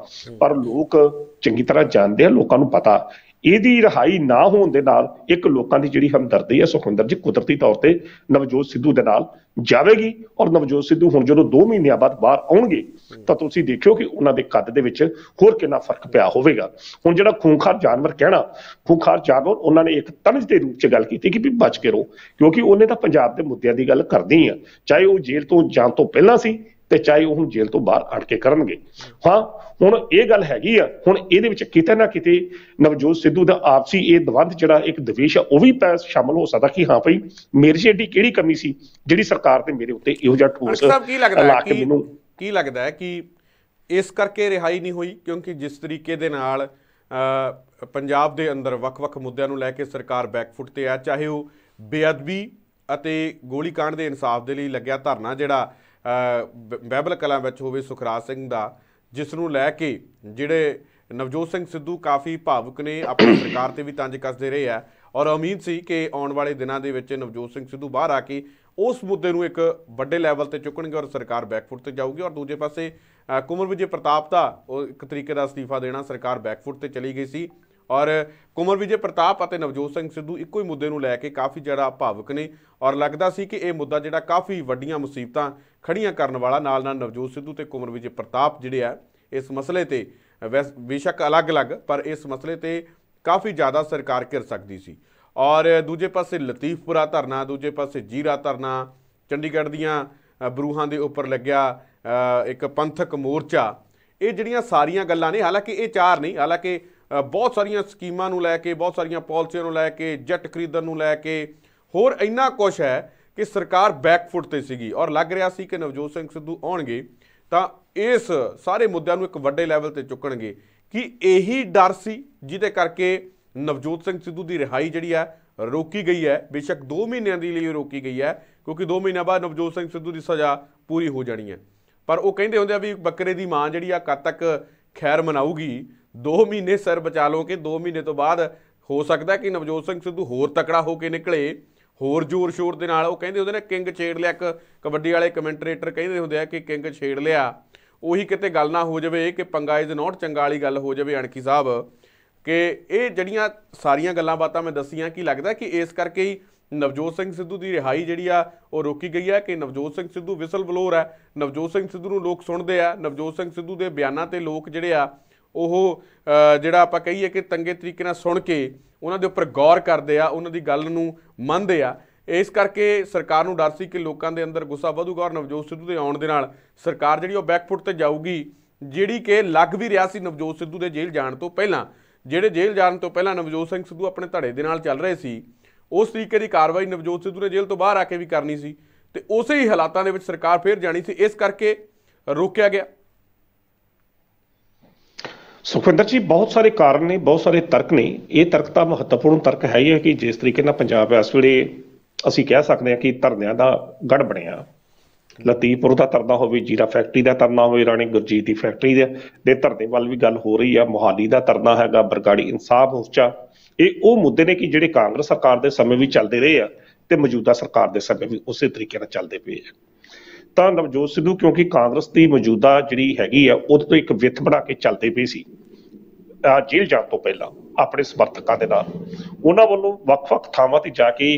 ਪਰ ਲੋਕ ਚੰਗੀ ਤਰ੍ਹਾਂ ਜਾਣਦੇ ਆ ਲੋਕਾਂ ਨੂੰ ਪਤਾ ਇਹਦੀ ਰਹਾਈ ਨਾ ਹੋਣ ਦੇ ਨਾਲ ਇੱਕ ਲੋਕਾਂ ਦੀ ਜਿਹੜੀ ਹਮਦਰਦੀ ਹੈ ਸੁਖਵਿੰਦਰ ਜੀ ਕੁਦਰਤੀ ਤੌਰ ਤੇ ਨਵਜੋਤ ਸਿੱਧੂ ਦੇ ਨਾਲ ਜਾਵੇਗੀ ਔਰ ਨਵਜੋਤ ਸਿੱਧੂ ਹੁਣ ਜਦੋਂ 2 ਮਹੀਨਿਆਂ ਬਾਅਦ ਬਾਹਰ ਆਉਣਗੇ ਤਾਂ ਤੁਸੀਂ ਦੇਖਿਓ ਕਿ ਉਹਨਾਂ ਦੇ ਕੱਦ ਦੇ ਵਿੱਚ ਹੋਰ ਕਿੰਨਾ ਫਰਕ ਪਿਆ ਹੋਵੇਗਾ ਹੁਣ ਜਿਹੜਾ ਖੂੰਖਾਰ ਜਾਨਵਰ ਕਹਿਣਾ ਖੂੰਖਾਰ ਜਾਨਵਰ ਉਹਨਾਂ ਨੇ ਇੱਕ ਤਨਜ ਦੇ ਰੂਪ 'ਚ ਗੱਲ ਕੀਤੀ ਕਿ ਵੀ ਬਚ ਕੇ ਰਹੋ ਕਿਉਂਕਿ ਉਹਨੇ ਤਾਂ ਪੰਜਾਬ ਦੇ ਮੁੱਦਿਆਂ ਦੀ ਗੱਲ ਕਰਦੀ ਆ ਚਾਹੇ ਉਹ ਜੇਲ੍ਹ ਤੋਂ ਜਾਣ ਤੋਂ ਪਹਿਲਾਂ ਸੀ ਤੇ ਚਾਹੇ ਉਹ ਹੁਣ ਜੇਲ੍ਹ ਤੋਂ ਬਾਹਰ ਅੜ ਕੇ ਕਰਨਗੇ ਹਾਂ ਹੁਣ ਇਹ ਗੱਲ ਹੈਗੀ ਆ ਹੁਣ ਇਹਦੇ ਵਿੱਚ ਕਿਤੇ ਨਾ ਕਿਤੇ ਨਵਜੋਤ ਸਿੱਧੂ ਦਾ ਆਪਸੀ ਇਹ ਦਵੰਦ ਜਿਹੜਾ ਇੱਕ ਦਵੇਸ਼ ਆ ਉਹ ਵੀ ਪੈ ਸ਼ਾਮਲ ਹੋ ਸਕਦਾ ਕਿ ਹਾਂ ਭਈ ਮੇਰੇ ਜਿਹੜੀ ਕਿਹੜੀ ਕਮੀ ਸੀ ਜਿਹੜੀ ਸਰਕਾਰ ਤੇ ਮੇਰੇ ਉੱਤੇ ਇਹੋ ਜਿਹਾ ਠੋਸ ਲਾ ਕੇ ਮੈਨੂੰ ਕੀ ਲੱਗਦਾ ਹੈ ਕਿ ਇਸ ਕਰਕੇ ਰਿਹਾਈ ਨਹੀਂ ਹੋਈ ਕਿਉਂਕਿ ਜਿਸ ਤਰੀਕੇ ਦੇ ਨਾਲ ਪੰਜਾਬ ਦੇ ਅੰਦਰ ਵੱਖ-ਵੱਖ ਮੁੱਦਿਆਂ ਨੂੰ ਲੈ ਕੇ ਸਰਕਾਰ ਬੈਕਫੁੱਟ ਤੇ ਆ ਚਾਹੇ ਉਹ ਬੇਅਦਬੀ ਅਤੇ ਗੋਲੀਕਾਂਡ ਦੇ ਇਨਸਾਫ ਦੇ ਲਈ ਲੱਗਿਆ ਧਰਨਾ ਜਿਹੜਾ ਬਹਿਬਲ ਕਲਾਂ ਵਿੱਚ ਹੋਵੇ ਸੁਖਰਾਜ ਸਿੰਘ ਦਾ ਜਿਸ ਨੂੰ ਲੈ ਕੇ ਜਿਹੜੇ ਨਵਜੋਤ ਸਿੰਘ ਸਿੱਧੂ ਕਾਫੀ ਭਾਵੁਕ ਨੇ ਆਪਣੀ ਸਰਕਾਰ ਤੇ ਵੀ ਤੰਜ ਕੱਸਦੇ ਰਹੇ ਆ ਔਰ ਉਮੀਦ ਸੀ ਕਿ ਆਉਣ ਵਾਲੇ ਦਿਨਾਂ ਦੇ ਵਿੱਚ ਨਵਜੋਤ ਸਿੰਘ ਸਿੱਧੂ ਬਾਹਰ ਆ ਕੇ ਉਸ ਮੁੱਦੇ ਨੂੰ ਇੱਕ ਵੱਡੇ ਲੈਵਲ ਤੇ ਚੁੱਕਣਗੇ ਔਰ ਸਰਕਾਰ ਬੈਕਫੁੱਟ ਤੇ ਜਾਊਗੀ ਔਰ ਦੂਜੇ ਪਾਸੇ ਕੁਮਰ ਵਿਜੇ ਪ੍ਰਤਾਪ ਦਾ ਉਹ ਇੱਕ ਤਰੀਕੇ ਦਾ ਅਸਤੀਫਾ ਦੇਣਾ ਸਰਕਾਰ ਬੈਕਫੁੱਟ ਤੇ ਚਲੀ ਗਈ ਸੀ ਔਰ ਕੁਮਰ ਵਿਜੇ ਪ੍ਰਤਾਪ ਅਤੇ ਨਵਜੋਤ ਸਿੰਘ ਸਿੱਧੂ ਇੱਕੋ ਹੀ ਮੁੱਦੇ ਨੂੰ ਲੈ ਕੇ ਕਾਫੀ ਜੜਾ ਭਾਵੁਕ ਨੇ ਔਰ ਲੱਗਦਾ ਸੀ ਕਿ ਇਹ ਮੁੱਦਾ ਜਿਹੜਾ ਕਾਫੀ ਵੱਡੀਆਂ ਮੁਸੀਬਤਾਂ ਖੜੀਆਂ ਕਰਨ ਵਾਲਾ ਨਾਲ ਨਾਲ ਨਵਜੋਤ ਸਿੱਧੂ ਤੇ ਕੁਮਰ ਵਿਜੇ ਪ੍ਰਤਾਪ ਜਿਹੜੇ ਆ ਇਸ ਮਸਲੇ ਤੇ ਬੇਸ਼ੱਕ ਅਲੱਗ-ਅਲੱਗ ਪਰ ਇਸ ਮਸਲੇ ਤੇ ਕਾਫੀ ਜ਼ਿਆਦਾ ਸਰਕਾਰ ਘਿਰ ਸਕਦੀ ਸੀ ਔਰ ਦੂਜੇ ਪਾਸੇ ਲਤੀਫਪੁਰਾ ਧਰਨਾ ਦੂਜੇ ਪਾਸੇ ਜੀਰਾ ਧਰਨਾ ਚੰਡੀਗੜ੍ਹ ਦੀਆਂ ਬਰੂਹਾਂ ਦੇ ਉੱਪਰ ਲੱਗਿਆ ਇੱਕ ਪੰਥਕ ਮੋਰਚਾ ਇਹ ਜਿਹੜੀਆਂ ਸਾਰੀਆਂ ਗੱਲਾਂ ਨੇ ਹਾਲਾਂਕਿ ਇਹ ਚਾਰ ਨਹੀਂ ਹਾਲਾਂਕਿ ਬਹੁਤ ਸਾਰੀਆਂ ਸਕੀਮਾਂ ਨੂੰ ਲੈ ਕੇ ਬਹੁਤ ਸਾਰੀਆਂ ਪਾਲਿਸੀਆਂ ਨੂੰ ਲੈ ਕੇ ਜੱਟ ਖਰੀਦਣ ਨੂੰ ਲੈ ਕੇ ਹੋਰ ਇੰਨਾ ਕੁਝ ਹੈ ਕਿ ਸਰਕਾਰ ਬੈਕਫੁੱਟ ਤੇ ਸੀਗੀ ਔਰ ਲੱਗ ਰਿਹਾ ਸੀ ਕਿ ਨਵਜੋਤ ਸਿੰਘ ਸਿੱਧੂ ਆਉਣਗੇ ਤਾਂ ਇਸ ਸਾਰੇ ਮੁੱਦਿਆਂ ਨੂੰ ਇੱਕ ਵੱਡੇ ਲੈਵਲ ਤੇ ਚੁੱਕਣਗੇ ਕਿ ਇਹੀ ਡਰ ਸੀ ਜਿਹਦੇ ਕਰਕੇ ਨਵਜੋਤ ਸਿੰਘ ਸਿੱਧੂ ਦੀ ਰਿਹਾਈ ਜਿਹੜੀ ਹੈ ਰੋਕੀ ਗਈ ਹੈ ਬੇਸ਼ੱਕ 2 ਮਹੀਨਿਆਂ ਦੀ ਲਈ ਰੋਕੀ ਗਈ ਹੈ ਕਿਉਂਕਿ 2 ਮਹੀਨਾ ਬਾਅਦ ਨਵਜੋਤ ਸਿੰਘ ਸਿੱਧੂ ਦੀ ਸਜ਼ਾ ਪੂਰੀ ਹੋ ਜਾਣੀ ਹੈ ਪਰ ਉਹ ਕਹਿੰਦੇ ਹੁੰਦੇ ਆ ਵੀ ਬੱਕਰੇ ਦੀ ਮਾਂ ਜਿਹੜੀ ਆ ਕਦ ਤੱਕ ਖੈਰ ਮਨਾਊਗੀ 2 ਮਹੀਨੇ ਸਰ ਬਚਾ ਲੋ ਕਿ 2 ਮਹੀਨੇ ਤੋਂ ਬਾਅਦ ਹੋ ਸਕਦਾ ਕਿ ਨਵਜੋਤ ਸਿੰਘ ਸਿੱਧੂ ਹੋਰ ਤਕੜਾ ਹੋ ਕੇ ਨਿਕਲੇ ਹੋਰ ਜ਼ੋਰ ਸ਼ੋਰ ਦੇ ਨਾਲ ਉਹ ਕਹਿੰਦੇ ਹੁੰਦੇ ਨੇ ਕਿੰਗ ਛੇੜ ਲਿਆ ਇੱਕ ਕਬੱਡੀ ਵਾਲੇ ਕਮੈਂਟੇਟਰ ਕਹਿੰਦੇ ਹੁੰਦੇ ਆ ਕਿ ਕਿੰਗ ਛੇੜ ਲਿਆ ਉਹੀ ਕਿਤੇ ਗੱਲ ਨਾ ਹੋ ਜਾਵੇ ਕਿ ਪੰਗਾ ਇਜ਼ ਨਾਟ ਚੰਗਾ ਵਾਲੀ ਗੱਲ ਹੋ ਜਾਵੇ ਅਣਕੀ ਸਾਹਿਬ ਕਿ ਇਹ ਜਿਹੜੀਆਂ ਸਾਰੀਆਂ ਗੱਲਾਂ ਬਾਤਾਂ ਮੈਂ ਦੱਸੀਆਂ ਕੀ ਲੱਗਦਾ ਕਿ ਇਸ ਕਰਕੇ ਹੀ ਨਵਜੋਤ ਸਿੰਘ ਸਿੱਧੂ ਦੀ ਰਿਹਾਈ ਜਿਹੜੀ ਆ ਉਹ ਰੋਕੀ ਗਈ ਆ ਕਿ ਨਵਜੋਤ ਸਿੰਘ ਸਿੱਧੂ ਵਿਸਲ ਬਲੋਰ ਆ ਨਵਜੋਤ ਸਿੰਘ ਸਿੱਧੂ ਨੂੰ ਲੋਕ ਸੁਣਦੇ ਆ ਨਵਜੋਤ ਸਿੰਘ ਸਿੱਧੂ ਦੇ ਬਿਆਨਾਂ ਤੇ ਲੋਕ ਜਿਹੜੇ ਆ ਉਹ ਜਿਹੜਾ ਆਪਾਂ ਕਹੀਏ ਕਿ ਤੰਗੇ ਤਰੀਕੇ ਨਾਲ ਸੁਣ ਕੇ ਉਹਨਾਂ ਦੇ ਉੱਪਰ ਗੌਰ ਕਰਦੇ ਆ ਉਹਨਾਂ ਦੀ ਗੱਲ ਨੂੰ ਮੰਨਦੇ ਆ ਇਸ ਕਰਕੇ ਸਰਕਾਰ ਨੂੰ ਡਰ ਸੀ ਕਿ ਲੋਕਾਂ ਦੇ ਅੰਦਰ ਗੁੱਸਾ ਵਧੂਗਾ ਔਰ ਨਵਜੋਤ ਸਿੱਧੂ ਦੇ ਆਉਣ ਦੇ ਨਾਲ ਸਰਕਾਰ ਜਿਹੜੀ ਉਹ ਬੈਕਫੁੱਟ ਤੇ ਜਾਊਗੀ ਜਿਹੜੀ ਕਿ ਲੱਗ ਵੀ ਰਿਹਾ ਸੀ ਨਵਜੋਤ ਸਿੱਧੂ ਦੇ ਜੇਲ੍ਹ ਜਾਣ ਤੋਂ ਪਹਿਲਾਂ ਜਿਹੜੇ ਜੇਲ੍ਹ ਜਾਣ ਤੋਂ ਪਹਿਲਾਂ ਨਵਜੋਤ ਸਿੰਘ ਸਿੱਧੂ ਆਪਣੇ ਧੜੇ ਦੇ ਨਾਲ ਚੱਲ ਰਹੇ ਸੀ ਉਸ ਤਰੀਕੇ ਦੀ ਕਾਰਵਾਈ ਨਵਜੋਤ ਸਿੱਧੂ ਨੇ ਜੇਲ੍ਹ ਤੋਂ ਬਾਹਰ ਆ ਕੇ ਵੀ ਕਰਨੀ ਸੀ ਤੇ ਉਸੇ ਹੀ ਹਾਲਾਤਾਂ ਦੇ ਵਿੱਚ ਸਰਕਾਰ ਫੇਰ ਜਾਣੀ ਸੀ ਇਸ ਕਰਕੇ ਰੋਕਿਆ ਗਿਆ ਸੁਖਵਿੰਦਰ ਜੀ ਬਹੁਤ ਸਾਰੇ ਕਾਰਨ ਨੇ ਬਹੁਤ ਸਾਰੇ ਤਰਕ ਨੇ ਇਹ ਤਰਕ ਤਾਂ ਮਹੱਤਵਪੂਰਨ ਤਰਕ ਹੈ ਹੀ ਹੈ ਕਿ ਜਿਸ ਤਰੀਕੇ ਨਾਲ ਪੰਜਾਬ ਇਸ ਵੇਲੇ ਅਸੀਂ ਕਹਿ ਸਕਦੇ ਹਾਂ ਕਿ ਧਰਨਿਆਂ ਦਾ ਗੜ ਬਣਿਆ ਲਤੀਪੁਰ ਦਾ ਧਰਨਾ ਹੋਵੇ ਜੀਰਾ ਫੈਕਟਰੀ ਦਾ ਧਰਨਾ ਹੋਵੇ ਰਾਣੀ ਗੁਰਜੀਤ ਦੀ ਫੈਕਟਰੀ ਦੇ ਦੇ ਧਰਨੇ ਵੱਲ ਵੀ ਗੱਲ ਹੋ ਰਹੀ ਆ ਮੁਹਾਲੀ ਦਾ ਧਰਨਾ ਹੈਗਾ ਬਰਗਾੜੀ ਇਨਸਾਫ ਮੋਰਚਾ ਇਹ ਉਹ ਮੁੱਦੇ ਨੇ ਕਿ ਜਿਹੜੇ ਕਾਂਗਰਸ ਸਰਕਾਰ ਦੇ ਸਮੇਂ ਵੀ ਚੱਲਦੇ ਰਹੇ ਆ ਤੇ ਮੌਜੂਦਾ ਸਰਕਾਰ ਦੇ ਸਮੇਂ ਵੀ ਉਸੇ ਤਰੀਕੇ ਨਾਲ ਚੱਲਦੇ ਪਏ ਆ ਤਾਂ ਨਵਜੋਤ ਸਿੱਧੂ ਕਿਉਂਕਿ ਕਾਂਗਰਸ ਦੀ ਮੌਜੂਦਾ ਜਿਹੜੀ ਹੈਗੀ ਆ ਉਹਦੇ ਤੋਂ ਇੱਕ ਵਿਥ ਬਣਾ ਕੇ ਚੱਲਦੇ ਪਏ ਸੀ ਜੇਲ੍ਹ ਜਾਣ ਤੋਂ ਪਹਿਲਾਂ ਆਪਣੇ ਸਮਰਥਕਾਂ ਦੇ ਨਾਲ ਉਹਨਾਂ ਵੱਲੋਂ ਵੱਖ-ਵੱਖ ਥਾਵਾਂ ਤੇ ਜਾ ਕੇ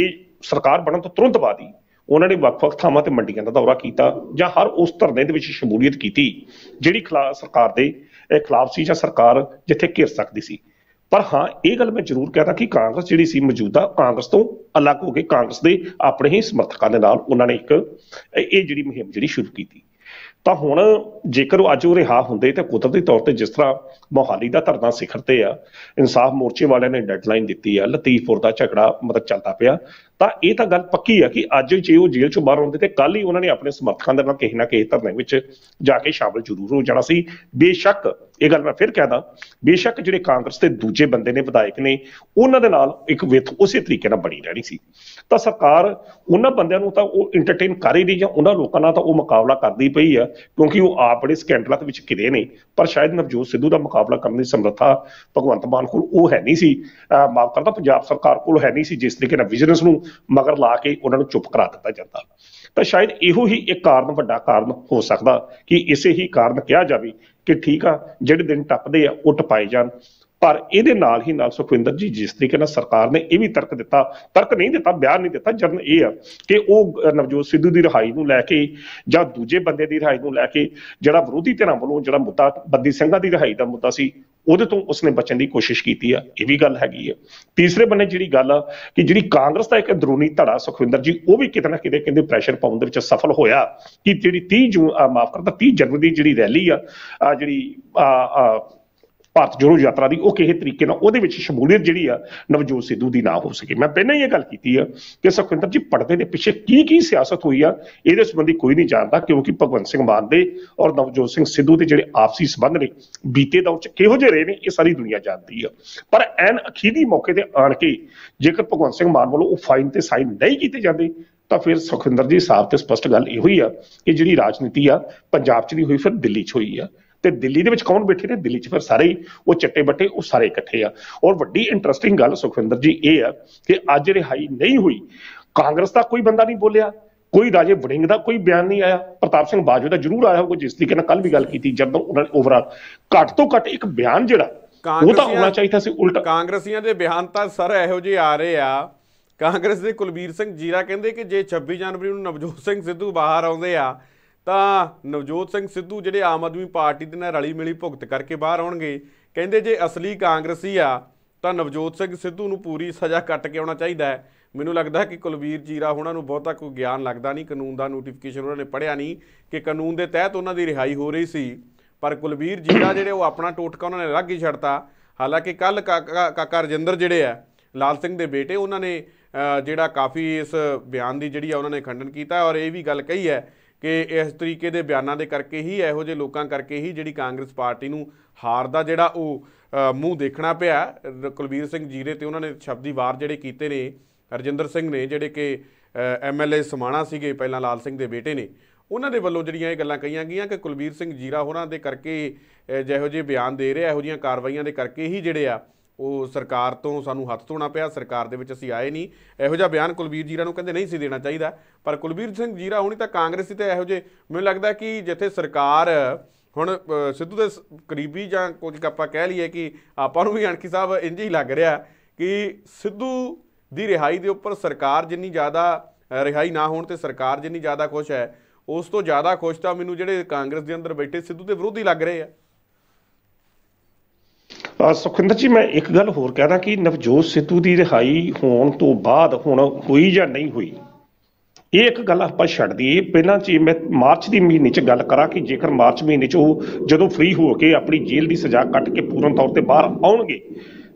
ਇਹ ਸਰਕਾਰ ਬਣਨ ਤੋਂ ਤੁਰੰਤ ਬਾਅਦ ਹੀ ਉਹਨਾਂ ਨੇ ਵੱਖ-ਵੱਖ ਥਾਵਾਂ ਤੇ ਮੰਡੀਆਂ ਦਾ ਦੌਰਾ ਕੀਤਾ ਜਾਂ ਹਰ ਉਸ ਧਰਨੇ ਦੇ ਵਿੱਚ ਸ਼ਮੂਲੀਅਤ ਕੀਤੀ ਜਿਹੜੀ ਸਰਕਾਰ ਦੇ ਖਿਲਾਫ ਸੀ ਜਾਂ ਸਰਕਾਰ ਜਿੱਥੇ ਘਿਰ ਸਕਦੀ ਸੀ ਪਰ ਹਾਂ ਇਹ ਗੱਲ ਮੈਂ ਜ਼ਰੂਰ ਕਹਿਣਾ ਕਿ ਕਾਂਗਰਸ ਜਿਹੜੀ ਸੀ ਮੌਜੂਦਾ ਕਾਂਗਰਸ ਤੋਂ ਅਲੱਗ ਹੋ ਕੇ ਕਾਂਗਰਸ ਦੇ ਆਪਣੇ ਹੀ ਸਮਰਥਕਾਂ ਦੇ ਨਾਲ ਉਹਨਾਂ ਨੇ ਇੱਕ ਇਹ ਜਿਹੜੀ ਮੁਹਿੰਮ ਜਿਹੜੀ ਸ਼ੁਰੂ ਕੀਤੀ ਤਾਂ ਹੁਣ ਜੇਕਰ ਉਹ ਅੱਜ ਉਹ ਰਿਹਾ ਹੁੰਦੇ ਤਾਂ ਕੁਦਰਤੀ ਤੌਰ ਤੇ ਜਿਸ ਤਰ੍ਹਾਂ ਮੋਹਾਲੀ ਦਾ ਧਰਨਾ ਸਿਖਰ ਤੇ ਆ ਇਨਸਾਫ ਮੋਰਚੇ ਵਾਲਿਆਂ ਨੇ ਡੈਡਲਾਈਨ ਦਿੱਤੀ ਆ ਲਤੀਫਪੁਰ ਦਾ ਝਗੜਾ ਮਤਲਬ ਚੱਲਦਾ ਪਿਆ ਤਾਂ ਇਹ ਤਾਂ ਗੱਲ ਪੱਕੀ ਆ ਕਿ ਅੱਜ ਜੇ ਉਹ ਜੇਲ੍ਹ ਚੋਂ ਬਾਹਰ ਆਉਂਦੇ ਤੇ ਕੱਲ ਹੀ ਉਹਨਾਂ ਨੇ ਆਪਣੇ ਸਮਰਥਕਾਂ ਦੇ ਨਾਲ ਕਿਸੇ ਨਾ ਕਿਸੇ ਧਰਨੇ ਵਿੱਚ ਜਾ ਕੇ ਸ਼ਾਮਲ ਜ਼ਰੂਰ ਹੋ ਜਾਣਾ ਸੀ ਬੇਸ਼ੱਕ ਇਹ ਗੱਲ ਮੈਂ ਫਿਰ ਕਹਦਾ ਬੇਸ਼ੱਕ ਜਿਹੜੇ ਕਾਂਗਰਸ ਦੇ ਦੂਜੇ ਬੰਦੇ ਨੇ ਵਿਧਾਇਕ ਨੇ ਉਹਨਾਂ ਦੇ ਨਾਲ ਇੱਕ ਵਿਥ ਉਸੇ ਤਰੀਕੇ ਨਾਲ ਬਣੀ ਰਹਿਣੀ ਸੀ ਤਾਂ ਸਰਕਾਰ ਉਹਨਾਂ ਬੰਦਿਆਂ ਨੂੰ ਤਾਂ ਉਹ ਐਂਟਰਟੇਨ ਕਰ ਹੀ ਰਹੀ ਜਾਂ ਉਹਨਾਂ ਲੋਕਾਂ ਨਾਲ ਤਾਂ ਉਹ ਮੁਕਾਬਲਾ ਕਰਦੀ ਪਈ ਆ ਕਿਉਂਕਿ ਉਹ ਆਪ ਬੜੇ ਸਕੈਂਡਲਾਂ ਦੇ ਵਿੱਚ ਘਿਰੇ ਨੇ ਪਰ ਸ਼ਾਇਦ ਨਵਜੋਤ ਸਿੱਧੂ ਦਾ ਮੁਕਾਬਲਾ ਕਰਨ ਦੀ ਸਮਰੱਥਾ ਭਗਵੰਤ ਮਾਨ ਕੋਲ ਉਹ ਹੈ ਨਹੀਂ ਸੀ ਮਾਫ ਕਰਦਾ ਪੰਜਾਬ ਸਰਕਾਰ ਕੋਲ ਹੈ ਨਹੀਂ ਸੀ ਜਿਸ ਤਰੀਕੇ ਨਾਲ ਵਿਜੀਲੈਂਸ ਨੂੰ ਮਗਰ ਲਾ ਕੇ ਉਹਨਾਂ ਨੂੰ ਚੁੱਪ ਕਰਾ ਦਿੱਤਾ ਜਾਂਦਾ ਤਾਂ ਸ਼ਾਇਦ ਇਹੋ ਹੀ ਇੱਕ ਕਾਰਨ ਵੱਡਾ ਕਾਰਨ ਹੋ ਸਕਦਾ ਕਿ ਇਸੇ ਹੀ ਕਾਰਨ ਕਿਹਾ ਜਾਵੇ ਕਿ ਠੀਕ ਆ ਜਿਹੜੇ ਦਿਨ ਟੱਪਦੇ ਆ ਉੱਟ ਪਾਏ ਜਾਣ ਪਰ ਇਹਦੇ ਨਾਲ ਹੀ ਨਾਲ ਸੁਖਵਿੰਦਰ ਜੀ ਜਿਸ ਤਰੀਕੇ ਨਾਲ ਸਰਕਾਰ ਨੇ ਇਹ ਵੀ ਤਰਕ ਦਿੱਤਾ ਤਰਕ ਨਹੀਂ ਦਿੱਤਾ ਬਿਆਨ ਨਹੀਂ ਦਿੱਤਾ ਜਰਨ ਇਹ ਆ ਕਿ ਉਹ ਨਵਜੋਤ ਸਿੱਧੂ ਦੀ ਰਿਹਾਈ ਨੂੰ ਲੈ ਕੇ ਜਾਂ ਦੂਜੇ ਬੰਦੇ ਦੀ ਰਿਹਾਈ ਨੂੰ ਲੈ ਕੇ ਜਿਹੜਾ ਵਿਰੋਧੀ ਧਿਰਾਂ ਵੱਲੋਂ ਜਿਹੜਾ ਮੁੱਦਾ ਬੰਦੀ ਸਿੰਘਾਂ ਦੀ ਰਿਹਾਈ ਦਾ ਮੁੱਦਾ ਸੀ ਉਹਦੇ ਤੋਂ ਉਸਨੇ ਬਚਣ ਦੀ ਕੋਸ਼ਿਸ਼ ਕੀਤੀ ਆ ਇਹ ਵੀ ਗੱਲ ਹੈਗੀ ਆ ਤੀਸਰੇ ਬੰਨੇ ਜਿਹੜੀ ਗੱਲ ਆ ਕਿ ਜਿਹੜੀ ਕਾਂਗਰਸ ਦਾ ਇੱਕ ਅੰਦਰੂਨੀ ਧੜਾ ਸੁਖਵਿੰਦਰ ਜੀ ਉਹ ਵੀ ਕਿਤੇ ਨਾ ਕਿਤੇ ਕਹਿੰਦੇ ਪ੍ਰੈਸ਼ਰ ਪਾਉਣ ਦੇ ਵਿੱਚ ਸਫਲ ਹੋਇਆ ਕਿ ਜਿਹੜੀ 30 ਜੂਨ ਮਾਫ ਕਰਦਾ 30 ਜਨਵਰੀ ਦੀ ਜਿਹੜੀ ਰੈਲੀ ਆ ਆ ਜਿਹੜੀ ਆ ਆ ਭਾਰਤ ਜੋੜੋ ਯਾਤਰਾ ਦੀ ਉਹ ਕਿਹੇ ਤਰੀਕੇ ਨਾਲ ਉਹਦੇ ਵਿੱਚ ਸ਼ਮੂਲੀਅਤ ਜਿਹੜੀ ਆ ਨਵਜੋਤ ਸਿੱਧੂ ਦੀ ਨਾ ਹੋ ਸਕੇ ਮੈਂ ਪਹਿਲਾਂ ਹੀ ਇਹ ਗੱਲ ਕੀਤੀ ਆ ਕਿ ਸੁਖਵਿੰਦਰ ਜੀ ਪਰਦੇ ਦੇ ਪਿੱਛੇ ਕੀ ਕੀ ਸਿਆਸਤ ਹੋਈ ਆ ਇਹਦੇ ਸੰਬੰਧੀ ਕੋਈ ਨਹੀਂ ਜਾਣਦਾ ਕਿਉਂਕਿ ਭਗਵੰਤ ਸਿੰਘ ਮਾਨ ਦੇ ਔਰ ਨਵਜੋਤ ਸਿੰਘ ਸਿੱਧੂ ਦੇ ਜਿਹੜੇ ਆਪਸੀ ਸਬੰਧ ਨੇ ਬੀਤੇ ਦੌਰ 'ਚ ਕਿਹੋ ਜਿਹੇ ਰਹੇ ਨੇ ਇਹ ਸਾਰੀ ਦੁਨੀਆ ਜਾਣਦੀ ਆ ਪਰ ਐਨ ਅਖੀਰੀ ਮੌਕੇ ਤੇ ਆਣ ਕੇ ਜੇਕਰ ਭਗਵੰਤ ਸਿੰਘ ਮਾਨ ਵੱਲੋਂ ਉਹ ਫਾਈਨ ਤੇ ਸਾਈਨ ਨਹੀਂ ਕੀਤੇ ਜਾਂਦੇ ਤਾਂ ਫਿਰ ਸੁਖਵਿੰਦਰ ਜੀ ਸਾਹਿਬ ਤੇ ਸਪਸ਼ਟ ਗੱਲ ਇਹੋ ਹੀ ਆ ਕਿ ਜਿਹੜੀ ਰਾਜਨੀਤੀ ਆ ਪੰਜਾਬ 'ਚ ਨਹੀਂ ਹੋਈ ਫਿਰ ਦਿੱਲੀ 'ਚ ਹੋਈ ਆ ਤੇ ਦਿੱਲੀ ਦੇ ਵਿੱਚ ਕੌਣ ਬੈਠੇ ਨੇ ਦਿੱਲੀ 'ਚ ਫਿਰ ਸਾਰੇ ਹੀ ਉਹ ਚੱਟੇ ਬੱਟੇ ਉਹ ਸਾਰੇ ਇਕੱਠੇ ਆ ਔਰ ਵੱਡੀ ਇੰਟਰਸਟਿੰਗ ਗੱਲ ਸੁਖਵਿੰਦਰ ਜੀ ਇਹ ਆ ਕਿ ਅੱਜ ਰਿਹਾਈ ਨਹੀਂ ਹੋਈ ਕਾਂਗਰਸ ਦਾ ਕੋਈ ਬੰਦਾ ਨਹੀਂ ਬੋਲਿਆ ਕੋਈ ਰਾਜੇ ਵੜਿੰਗ ਦਾ ਕੋਈ ਬਿਆਨ ਨਹੀਂ ਆਇਆ ਪ੍ਰਤਾਪ ਸਿੰਘ ਬਾਜਵਾ ਦਾ ਜ਼ਰੂਰ ਆਇਆ ਹੋਊਗਾ ਜਿਸ ਤਰੀਕੇ ਨਾਲ ਕੱਲ ਵੀ ਗੱਲ ਕੀਤੀ ਜਦੋਂ ਉਹਨਾਂ ਨੇ ਓਵਰਆਲ ਘੱਟ ਤੋਂ ਘੱਟ ਇੱਕ ਬਿਆਨ ਜਿਹੜਾ ਉਹ ਤਾਂ ਹੋਣਾ ਚਾਹੀਦਾ ਸੀ ਉਲਟਾ ਕਾਂਗਰਸੀਆਂ ਦੇ ਬਿਆਨ ਤਾਂ ਸਰ ਇਹੋ ਜਿਹੇ ਆ ਰਹੇ ਆ ਕਾਂਗਰਸ ਦੇ ਕੁਲਬੀਰ ਸਿੰਘ ਜੀਰਾ ਕਹਿੰਦੇ ਕਿ ਜੇ 26 ਜਨਵਰੀ ਨੂੰ ਨਵਜੋਤ ਸਿੰਘ ਸਿੱਧੂ ਬਾਹਰ ਆਉਂਦੇ ਆ ਤਾਂ ਨਵਜੋਤ ਸਿੰਘ ਸਿੱਧੂ ਜਿਹੜੇ ਆਮ ਆਦਮੀ ਪਾਰਟੀ ਦੇ ਨਾਲ ਰਲੀ ਮਿਲੀ ਭੁਗਤ ਕਰਕੇ ਬਾਹਰ ਆਉਣਗੇ ਕਹਿੰਦੇ ਜੇ ਅਸਲੀ ਕਾਂਗਰਸੀ ਆ ਤਾਂ ਨਵਜੋਤ ਸਿੰਘ ਸਿੱਧੂ ਨੂੰ ਪੂਰੀ ਸਜ਼ਾ ਕੱਟ ਕੇ ਆਉਣਾ ਚਾਹੀਦਾ ਹੈ ਮੈਨੂੰ ਲੱਗਦਾ ਕਿ ਕੁਲਵੀਰ ਜੀਰਾ ਉਹਨਾਂ ਨੂੰ ਬਹੁਤਾ ਕੋਈ ਗਿਆਨ ਲੱਗਦਾ ਨਹੀਂ ਕਾਨੂੰਨ ਦਾ ਨੋਟੀਫਿਕੇਸ਼ਨ ਉਹਨਾਂ ਨੇ ਪੜਿਆ ਨਹੀਂ ਕਿ ਕਾਨੂੰਨ ਦੇ ਤਹਿਤ ਉਹਨਾਂ ਦੀ ਰਿਹਾਈ ਹੋ ਰਹੀ ਸੀ ਪਰ ਕੁਲਵੀਰ ਜੀਰਾ ਜਿਹੜੇ ਉਹ ਆਪਣਾ ਟੋਟਕਾ ਉਹਨਾਂ ਨੇ ਲੱਗ ਹੀ ਛੱਡਤਾ ਹਾਲਾਂਕਿ ਕੱਲ ਕਾਕਾ ਰਜਿੰਦਰ ਜਿਹੜੇ ਆ ਲਾਲ ਸਿੰਘ ਦੇ ਬੇਟੇ ਉਹਨਾਂ ਨੇ ਜਿਹੜਾ ਕਾਫੀ ਇਸ ਬਿਆਨ ਦੀ ਜਿਹੜੀ ਆ ਉਹਨਾਂ ਨੇ ਖੰਡਨ ਕੀਤਾ ਔਰ ਇਹ ਵੀ ਗੱਲ ਕਹੀ ਹੈ ਕਿ ਇਸ ਤਰੀਕੇ ਦੇ ਬਿਆਨਾਂ ਦੇ ਕਰਕੇ ਹੀ ਇਹੋ ਜਿਹੇ ਲੋਕਾਂ ਕਰਕੇ ਹੀ ਜਿਹੜੀ ਕਾਂਗਰਸ ਪਾਰਟੀ ਨੂੰ ਹਾਰ ਦਾ ਜਿਹੜਾ ਉਹ ਮੂੰਹ ਦੇਖਣਾ ਪਿਆ ਕੁਲਬੀਰ ਸਿੰਘ ਜੀਰੇ ਤੇ ਉਹਨਾਂ ਨੇ ਸ਼ਬਦੀ ਵਾਰ ਜਿਹੜੇ ਕੀਤੇ ਨੇ ਰਜਿੰਦਰ ਸਿੰਘ ਨੇ ਜਿਹੜੇ ਕਿ ਐਮਐਲਏ ਸਮਾਣਾ ਸੀਗੇ ਪਹਿਲਾਂ ਲਾਲ ਸਿੰਘ ਦੇ ਬੇਟੇ ਨੇ ਉਹਨਾਂ ਦੇ ਵੱਲੋਂ ਜਿਹੜੀਆਂ ਇਹ ਗੱਲਾਂ ਕਹੀਆਂ ਗਈਆਂ ਕਿ ਕੁਲਬੀਰ ਸਿੰਘ ਜੀਰਾ ਹੋਰਾਂ ਦੇ ਕਰਕੇ ਜਿਹੋ ਜਿਹੇ ਬਿਆਨ ਦੇ ਰਿਹਾ ਇਹੋ ਜੀਆਂ ਕਾਰਵਾਈਆਂ ਦੇ ਕਰਕੇ ਹੀ ਜਿਹੜੇ ਆ ਉਹ ਸਰਕਾਰ ਤੋਂ ਸਾਨੂੰ ਹੱਥ ਧੋਣਾ ਪਿਆ ਸਰਕਾਰ ਦੇ ਵਿੱਚ ਅਸੀਂ ਆਏ ਨਹੀਂ ਇਹੋ ਜਿਹਾ ਬਿਆਨ ਕੁਲਬੀਰ ਜੀਰਾ ਨੂੰ ਕਹਿੰਦੇ ਨਹੀਂ ਸੀ ਦੇਣਾ ਚਾਹੀਦਾ ਪਰ ਕੁਲਬੀਰ ਸਿੰਘ ਜੀਰਾ ਹੁਣੀ ਤਾਂ ਕਾਂਗਰਸ ਹੀ ਤੇ ਇਹੋ ਜੇ ਮੈਨੂੰ ਲੱਗਦਾ ਕਿ ਜਿੱਥੇ ਸਰਕਾਰ ਹੁਣ ਸਿੱਧੂ ਦੇ ਕਰੀਬੀ ਜਾਂ ਕੁਝ ਆਪਾਂ ਕਹਿ ਲਈਏ ਕਿ ਆਪਾਂ ਨੂੰ ਵੀ ਅਣਖੀ ਸਾਹਿਬ ਇੰਜ ਹੀ ਲੱਗ ਰਿਹਾ ਕਿ ਸਿੱਧੂ ਦੀ ਰਿਹਾਈ ਦੇ ਉੱਪਰ ਸਰਕਾਰ ਜਿੰਨੀ ਜ਼ਿਆਦਾ ਰਿਹਾਈ ਨਾ ਹੋਣ ਤੇ ਸਰਕਾਰ ਜਿੰਨੀ ਜ਼ਿਆਦਾ ਖੁਸ਼ ਹੈ ਉਸ ਤੋਂ ਜ਼ਿਆਦਾ ਖੁਸ਼ ਤਾਂ ਮੈਨੂੰ ਜਿਹੜੇ ਕਾਂਗਰਸ ਦੇ ਅੰਦਰ ਬੈਠੇ ਸਿੱਧੂ ਦੇ ਵਿਰੋਧੀ ਲੱਗ ਰਹੇ ਆ ਸੁਖਿੰਦਰ ਜੀ ਮੈਂ ਇੱਕ ਗੱਲ ਹੋਰ ਕਹਿਣਾ ਕਿ ਨਵਜੋਤ ਸਿੱਧੂ ਦੀ ਰਿਹਾਈ ਹੋਣ ਤੋਂ ਬਾਅਦ ਹੁਣ ਹੋਈ ਜਾਂ ਨਹੀਂ ਹੋਈ ਇਹ ਇੱਕ ਗੱਲ ਆਪਾਂ ਛੱਡ ਦਈਏ ਪਹਿਲਾਂ ਜੀ ਮੈਂ ਮਾਰਚ ਦੀ ਮਹੀਨੇ 'ਚ ਗੱਲ ਕਰਾਂ ਕਿ ਜੇਕਰ ਮਾਰਚ ਮਹੀਨੇ 'ਚ ਉਹ ਜਦੋਂ ਫ੍ਰੀ ਹੋ ਕੇ ਆਪਣੀ ਜੇਲ੍ਹ ਦੀ ਸਜ਼ਾ ਕੱਟ ਕੇ ਪੂਰਨ ਤੌਰ ਤੇ ਬਾਹਰ ਆਉਣਗੇ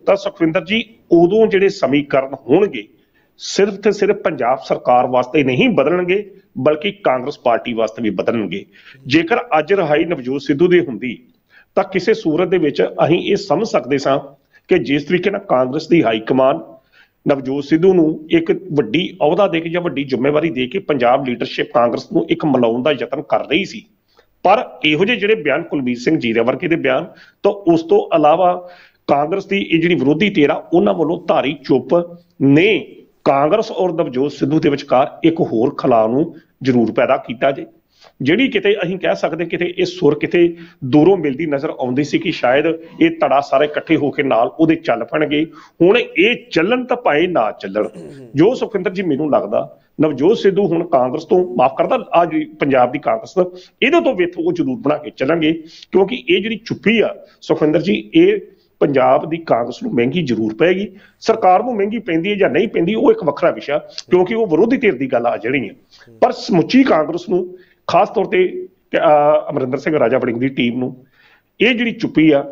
ਤਾਂ ਸੁਖਵਿੰਦਰ ਜੀ ਉਦੋਂ ਜਿਹੜੇ ਸਮੀਕਰਨ ਹੋਣਗੇ ਸਿਰਫ ਤੇ ਸਿਰਫ ਪੰਜਾਬ ਸਰਕਾਰ ਵਾਸਤੇ ਨਹੀਂ ਬਦਲਣਗੇ ਬਲਕਿ ਕਾਂਗਰਸ ਪਾਰਟੀ ਵਾਸਤੇ ਵੀ ਬਦਲਣਗੇ ਜੇਕਰ ਅੱਜ ਰਹਾਈ ਨਵਜੋਤ ਸਿੱਧੂ ਦੀ ਹੁੰਦੀ ਤਾਂ ਕਿਸੇ ਸੂਰਤ ਦੇ ਵਿੱਚ ਅਸੀਂ ਇਹ ਸਮਝ ਸਕਦੇ ਸਾਂ ਕਿ ਜਿਸ ਤਰੀਕੇ ਨਾਲ ਕਾਂਗਰਸ ਦੀ ਹਾਈ ਕਮਾਨ ਨਵਜੋਤ ਸਿੱਧੂ ਨੂੰ ਇੱਕ ਵੱਡੀ ਅਹੁਦਾ ਦੇ ਕੇ ਜਾਂ ਵੱਡੀ ਜ਼ਿੰਮੇਵਾਰੀ ਦੇ ਕੇ ਪੰਜਾਬ ਲੀਡਰਸ਼ਿਪ ਕਾਂਗਰਸ ਨੂੰ ਇੱਕ ਮਲਾਉਣ ਦਾ ਯਤਨ ਕਰ ਰਹੀ ਸੀ ਪਰ ਇਹੋ ਜਿਹੇ ਜਿਹੜੇ ਬਿਆਨ ਕੁਲਬੀਰ ਸਿੰਘ ਜੀ ਦੇ ਵਰਗੇ ਦੇ ਬਿਆਨ ਤਾਂ ਉਸ ਤੋਂ ਇਲਾਵਾ ਕਾਂਗਰਸ ਦੀ ਇਹ ਜਿਹੜੀ ਵਿਰੋਧੀ ਧਿਰ ਆ ਉਹਨਾਂ ਵੱਲੋਂ ਧਾਰੀ ਚੁੱਪ ਨੇ ਕਾਂਗਰਸ ਔਰ ਨਵਜੋਤ ਸਿੱਧੂ ਦੇ ਵਿਚਕਾਰ ਇੱਕ ਹੋਰ ਖਲਾ ਨੂੰ ਜ਼ਰੂਰ ਪੈਦਾ ਕੀਤਾ ਜੇ ਜਿਹੜੀ ਕਿਤੇ ਅਸੀਂ ਕਹਿ ਸਕਦੇ ਕਿਤੇ ਇਹ ਸੁਰ ਕਿਤੇ ਦੂਰੋਂ ਮਿਲਦੀ ਨਜ਼ਰ ਆਉਂਦੀ ਸੀ ਕਿ ਸ਼ਾਇਦ ਇਹ ਧੜਾ ਸਾਰੇ ਇਕੱਠੇ ਹੋ ਕੇ ਨਾਲ ਉਹਦੇ ਚੱਲ ਪਣਗੇ ਹੁਣ ਇਹ ਚੱਲਣ ਤਾਂ ਭਾਏ ਨਾ ਚੱਲਣ ਜੋ ਸੁਖਿੰਦਰ ਜੀ ਮੈਨੂੰ ਲੱਗਦਾ ਨਵਜੋਤ ਸਿੱਧੂ ਹੁਣ ਕਾਂਗਰਸ ਤੋਂ ਮਾਫ ਕਰਦਾ ਅੱਜ ਪੰਜਾਬ ਦੀ ਕਾਂਗਰਸ ਇਹਦੇ ਤੋਂ ਵਿੱਥ ਉਹ ਜ਼ਰੂਰ ਬਣਾ ਕੇ ਚੱਲਣਗੇ ਕਿਉਂਕਿ ਇਹ ਜਿਹੜੀ ਚੁੱਪੀ ਆ ਸੁਖਿੰਦਰ ਜੀ ਇਹ ਪੰਜਾਬ ਦੀ ਕਾਂਗਰਸ ਨੂੰ ਮਹਿੰਗੀ ਜ਼ਰੂਰ ਪੈਗੀ ਸਰਕਾਰ ਨੂੰ ਮਹਿੰਗੀ ਪੈਂਦੀ ਹੈ ਜਾਂ ਨਹੀਂ ਪੈਂਦੀ ਉਹ ਇੱਕ ਵੱਖਰਾ ਵਿਸ਼ਾ ਕਿਉਂਕਿ ਉਹ ਵਿਰੋਧੀ ਧਿਰ ਦੀ ਗੱਲ ਆ ਜਿਹੜੀ ਹੈ ਪਰ ਸਮੁੱਚੀ ਕਾਂਗਰਸ ਨੂੰ ਖਾਸ ਤੌਰ ਤੇ ਅਮਰਿੰਦਰ ਸਿੰਘ ਰਾਜਾ ਵੜਿੰਗ ਦੀ ਟੀਮ ਨੂੰ ਇਹ ਜਿਹੜੀ ਚੁੱਪੀ ਆ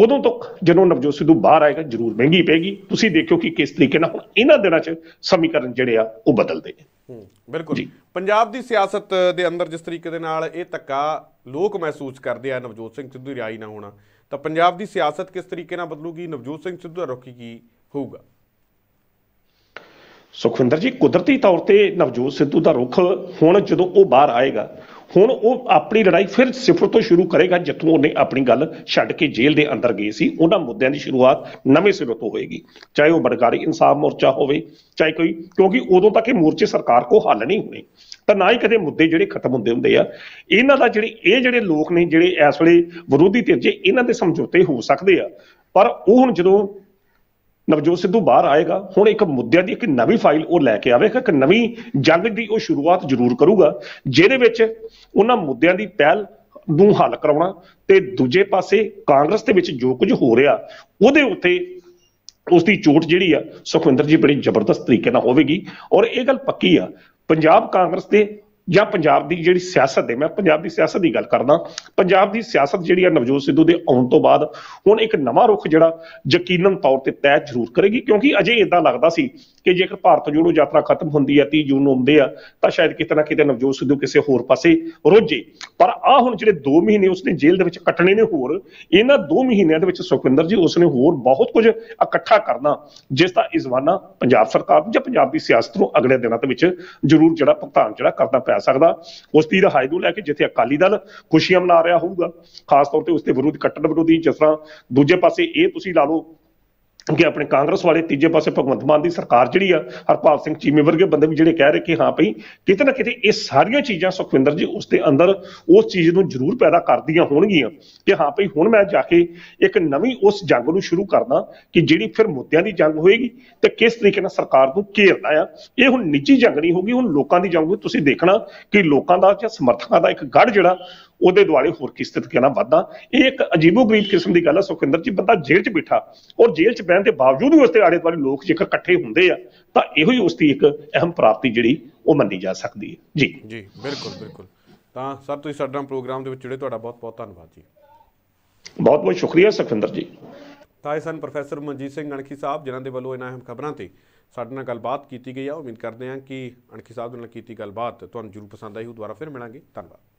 ਉਦੋਂ ਤੱਕ ਜਦੋਂ ਨਵਜੋਤ ਸਿੱਧੂ ਬਾਹਰ ਆਏਗਾ ਜ਼ਰੂਰ ਮਹਿੰਗੀ ਪੈਗੀ ਤੁਸੀਂ ਦੇਖਿਓ ਕਿ ਕਿਸ ਤਰੀਕੇ ਨਾਲ ਹੁਣ ਇਹਨਾਂ ਦਿਨਾਂ 'ਚ ਸਮੀਕਰਨ ਜਿਹੜੇ ਆ ਉਹ ਬਦਲਦੇ ਨੇ ਬਿਲਕੁਲ ਪੰਜਾਬ ਦੀ ਸਿਆਸਤ ਦੇ ਅੰਦਰ ਜਿਸ ਤਰੀਕੇ ਦੇ ਨਾਲ ਇਹ ਤੱਕਾ ਲੋਕ ਮਹਿਸੂਸ ਕਰਦੇ ਆ ਨਵਜੋਤ ਸਿੰਘ ਸਿੱਧੂ ਰਾਈ ਨਾ ਹੋਣਾ ਤਾਂ ਪੰਜਾਬ ਦੀ ਸਿਆਸਤ ਕਿਸ ਤਰੀਕੇ ਨਾਲ ਬਦਲੂਗੀ ਨਵਜੋਤ ਸਿੰਘ ਸਿੱਧੂ ਦਾ ਰੁਖ ਕੀ ਹੋਊਗਾ ਸੁਖਵਿੰਦਰ ਜੀ ਕੁਦਰਤੀ ਤੌਰ ਤੇ ਨਵਜੋਤ ਸਿੱਧੂ ਦਾ ਰੁਖ ਹੁਣ ਜਦੋਂ ਉਹ ਬਾਹਰ ਆਏਗਾ ਹੁਣ ਉਹ ਆਪਣੀ ਲੜਾਈ ਫਿਰ ਸਿਫਰ ਤੋਂ ਸ਼ੁਰੂ ਕਰੇਗਾ ਜਿੱਥੋਂ ਉਹਨੇ ਆਪਣੀ ਗੱਲ ਛੱਡ ਕੇ ਜੇਲ੍ਹ ਦੇ ਅੰਦਰ ਗਈ ਸੀ ਉਹਨਾਂ ਮੁੱਦਿਆਂ ਦੀ ਸ਼ੁਰੂਆਤ ਨਵੇਂ ਸਿਰੇ ਤੋਂ ਹੋਏਗੀ ਚਾਹੇ ਉਹ ਬਰਗਾਰੀ ਇਨਸਾਫ ਮੋਰਚਾ ਹੋਵੇ ਚਾਹੇ ਕੋਈ ਕਿਉਂਕਿ ਉਦੋਂ ਤੱਕ ਇਹ ਮੋਰਚੇ ਸਰਕਾਰ ਕੋ ਹੱਲ ਨਹੀਂ ਹੋਣੇ ਤਾਂ ਨਾ ਹੀ ਕਦੇ ਮੁੱਦੇ ਜਿਹੜੇ ਖਤਮ ਹੁੰਦੇ ਹੁੰਦੇ ਆ ਇਹਨਾਂ ਦਾ ਜਿਹੜੇ ਇਹ ਜਿਹੜੇ ਲੋਕ ਨੇ ਜਿਹੜੇ ਇਸ ਵੇਲੇ ਵਿਰੋਧੀ ਧਿਰ ਜੇ ਇਹਨਾਂ ਦੇ ਸਮਝੌਤੇ ਹੋ ਸਕਦੇ ਆ ਪਰ ਉਹ ਹੁਣ ਜਦੋਂ ਨਵਜੋਤ ਸਿੱਧੂ ਬਾਹਰ ਆਏਗਾ ਹੁਣ ਇੱਕ ਮੁੱਦਿਆਂ ਦੀ ਇੱਕ ਨਵੀਂ ਫਾਈਲ ਉਹ ਲੈ ਕੇ ਆਵੇਗਾ ਇੱਕ ਨਵੀਂ ਜੰਗ ਦੀ ਉਹ ਸ਼ੁਰੂਆਤ ਜ਼ਰੂਰ ਕਰੂਗਾ ਜਿਹਦੇ ਵਿੱਚ ਉਹਨਾਂ ਮੁੱਦਿਆਂ ਦੀ ਪਹਿਲ ਨੂੰ ਹੱਲ ਕਰਾਉਣਾ ਤੇ ਦੂਜੇ ਪਾਸੇ ਕਾਂਗਰਸ ਦੇ ਵਿੱਚ ਜੋ ਕੁਝ ਹੋ ਰਿਹਾ ਉਹਦੇ ਉੱਤੇ ਉਸ ਦੀ ਚੋਟ ਜਿਹੜੀ ਆ ਸੁਖਵਿੰਦਰ ਜੀ ਬੜੀ ਜ਼ਬਰਦਸਤ ਤਰੀਕੇ ਨਾਲ ਹੋਵੇਗੀ ਔਰ ਇਹ ਗੱਲ ਪੱਕੀ ਆ ਪੰਜਾਬ ਕਾਂਗਰਸ ਦੇ ਜਾਂ ਪੰਜਾਬ ਦੀ ਜਿਹੜੀ ਸਿਆਸਤ ਹੈ ਮੈਂ ਪੰਜਾਬ ਦੀ ਸਿਆਸਤ ਦੀ ਗੱਲ ਕਰਦਾ ਪੰਜਾਬ ਦੀ ਸਿਆਸਤ ਜਿਹੜੀ ਹੈ ਨਵਜੋਤ ਸਿੱਧੂ ਦੇ ਆਉਣ ਤੋਂ ਬਾਅਦ ਹੁਣ ਇੱਕ ਨਵਾਂ ਰੁਖ ਜਿਹੜਾ ਯਕੀਨਨ ਤੌਰ ਤੇ ਤੈਅ ਜ਼ਰੂਰ ਕਰੇਗੀ ਕਿਉਂਕਿ ਅਜੇ ਇਦਾਂ ਲੱਗਦਾ ਸੀ ਕਿ ਜੇਕਰ ਭਾਰਤ ਜੋੜੋ ਯਾਤਰਾ ਖਤਮ ਹੁੰਦੀ ਹੈ 30 ਜੂਨ ਨੂੰ ਆਉਂਦੇ ਆ ਤਾਂ ਸ਼ਾਇਦ ਕਿਤੇ ਨਾ ਕਿਤੇ ਨਵਜੋਤ ਸਿੱਧੂ ਕਿਸੇ ਹੋਰ ਪਾਸੇ ਰੋਜੇ ਪਰ ਆ ਹੁਣ ਜਿਹੜੇ 2 ਮਹੀਨੇ ਉਸਨੇ ਜੇਲ੍ਹ ਦੇ ਵਿੱਚ ਕੱਟਣੇ ਨੇ ਹੋਰ ਇਹਨਾਂ 2 ਮਹੀਨਿਆਂ ਦੇ ਵਿੱਚ ਸੁਖਵਿੰਦਰ ਜੀ ਉਸਨੇ ਹੋਰ ਬਹੁਤ ਕੁਝ ਇਕੱਠਾ ਕਰਨਾ ਜਿਸ ਦਾ ਇਜ਼ਵਾਨਾ ਪੰਜਾਬ ਸਰਕਾਰ ਜਾਂ ਪੰਜਾਬ ਦੀ ਸਿਆਸਤ ਨੂੰ ਅਗਲੇ ਦਿਨਾਂ ਦੇ ਵਿੱਚ ਜ਼ਰੂਰ ਜਿਹੜਾ ਭੁਗਤਾਨ ਜਿਹੜਾ ਕਰਨਾ ਪੈ ਸਕਦਾ ਉਸ ਦੀ ਰਹਾਈ ਨੂੰ ਲੈ ਕੇ ਜਿੱਥੇ ਅਕਾਲੀ ਦਲ ਖੁਸ਼ੀਆਂ ਮਨਾ ਰਿਹਾ ਹੋਊਗਾ ਖਾਸ ਤੌਰ ਤੇ ਉਸ ਦੇ ਵਿਰੁੱਧ ਕੱਟੜ ਵਿਰੋਧੀ ਜਿਸ ਤਰ੍ਹਾਂ ਦੂਜੇ ਪਾਸੇ ਇਹ ਤੁਸੀਂ ਲਾ ਲਓ ਕਿ ਆਪਣੇ ਕਾਂਗਰਸ ਵਾਲੇ ਤੀਜੇ ਪਾਸੇ ਭਗਵੰਤ ਮਾਨ ਦੀ ਸਰਕਾਰ ਜਿਹੜੀ ਆ ਹਰਪਾਲ ਸਿੰਘ ਚੀਮੇ ਵਰਗੇ ਬੰਦੇ ਵੀ ਜਿਹੜੇ ਕਹਿ ਰਹੇ ਕਿ ਹਾਂ ਭਈ ਕਿਤੇ ਨਾ ਕਿਤੇ ਇਹ ਸਾਰੀਆਂ ਚੀਜ਼ਾਂ ਸੁਖਵਿੰਦਰ ਜੀ ਉਸ ਦੇ ਅੰਦਰ ਉਸ ਚੀਜ਼ ਨੂੰ ਜ਼ਰੂਰ ਪੈਦਾ ਕਰਦੀਆਂ ਹੋਣਗੀਆਂ ਕਿ ਹਾਂ ਭਈ ਹੁਣ ਮੈਂ ਜਾ ਕੇ ਇੱਕ ਨਵੀਂ ਉਸ ਜੰਗ ਨੂੰ ਸ਼ੁਰੂ ਕਰਦਾ ਕਿ ਜਿਹੜੀ ਫਿਰ ਮੁੱਦਿਆਂ ਦੀ ਜੰਗ ਹੋਏਗੀ ਤੇ ਕਿਸ ਤਰੀਕੇ ਨਾਲ ਸਰਕਾਰ ਨੂੰ ਘੇਰਦਾ ਆ ਇਹ ਹੁਣ ਨਿੱਜੀ ਜੰਗ ਨਹੀਂ ਹੋਗੀ ਹੁਣ ਲੋਕਾਂ ਦੀ ਜੰਗ ਹੋਊਗੀ ਤੁਸੀਂ ਦੇਖਣਾ ਕਿ ਲੋਕਾਂ ਦਾ ਜਾਂ ਸਮਰਥਕਾਂ ਦਾ ਇੱਕ ਗੜ ਜਿਹੜਾ ਉਹਦੇ ਦੁਆਲੇ ਹੋਰ ਕੀ ਸਥਿਤ ਨਾ ਵੱਧਾ ਇਹ ਇੱਕ ਅਜੀਬੋ-ਗਰੀਬ ਕਿਸਮ ਦੀ ਗੱਲ ਆ ਸੁਖਿੰਦਰ ਜੀ ਬੰਦਾ ਜੇਲ੍ਹ 'ਚ ਬਿਠਾ ਔਰ ਜੇਲ੍ਹ 'ਚ ਬਹਿਣ ਦੇ ਬਾਵਜੂਦ ਵੀ ਉਸਤੇ ਆੜੇ ਦੁਆਲੇ ਲੋਕ ਜੇਕਰ ਇਕੱਠੇ ਹੁੰਦੇ ਆ ਤਾਂ ਇਹੋ ਹੀ ਦੀ ਇੱਕ ਅਹਿਮ ਪ੍ਰਾਪਤੀ ਜਿਹੜੀ ਉਹ ਮੰਨੀ ਜਾ ਸਕਦੀ ਹੈ ਜੀ ਜੀ ਬਿਲਕੁਲ ਬਿਲਕੁਲ ਤਾਂ ਸਰ ਤੁਸੀਂ ਸਾਡਾ ਪ੍ਰੋਗਰਾਮ ਦੇ ਵਿੱਚ ਜੁੜੇ ਤੁਹਾਡਾ ਬਹੁਤ-ਬਹੁਤ ਧੰਨਵਾਦ ਜੀ ਬਹੁਤ-ਬਹੁਤ ਸ਼ੁਕਰੀਆ ਸੁਖਿੰਦਰ ਜੀ ਤਾਂ ਇਹ ਸਨ ਪ੍ਰੋਫੈਸਰ ਮਨਜੀਤ ਸਿੰਘ ਅਣਖੀ ਸਾਹਿਬ ਜਿਨ੍ਹਾਂ ਦੇ ਵੱਲੋਂ ਇਹਨਾਂ ਅਹਿਮ ਖਬਰਾਂ ਤੇ ਸਾਡੇ ਨਾਲ ਗੱਲਬਾਤ ਕੀਤੀ ਗਈ ਆ ਉਮੀਦ ਕਰਦੇ ਹਾਂ ਕਿ ਅਣਖੀ ਸਾਹਿਬ ਨਾਲ ਕੀਤੀ ਗੱਲਬਾਤ ਤੁਹਾਨੂੰ ਜ਼ਰੂਰ ਪਸੰਦ ਆਈ ਹੋ ਦੁਬਾਰਾ ਫਿਰ ਮਿਲਾਂਗੇ ਧੰਨਵਾਦ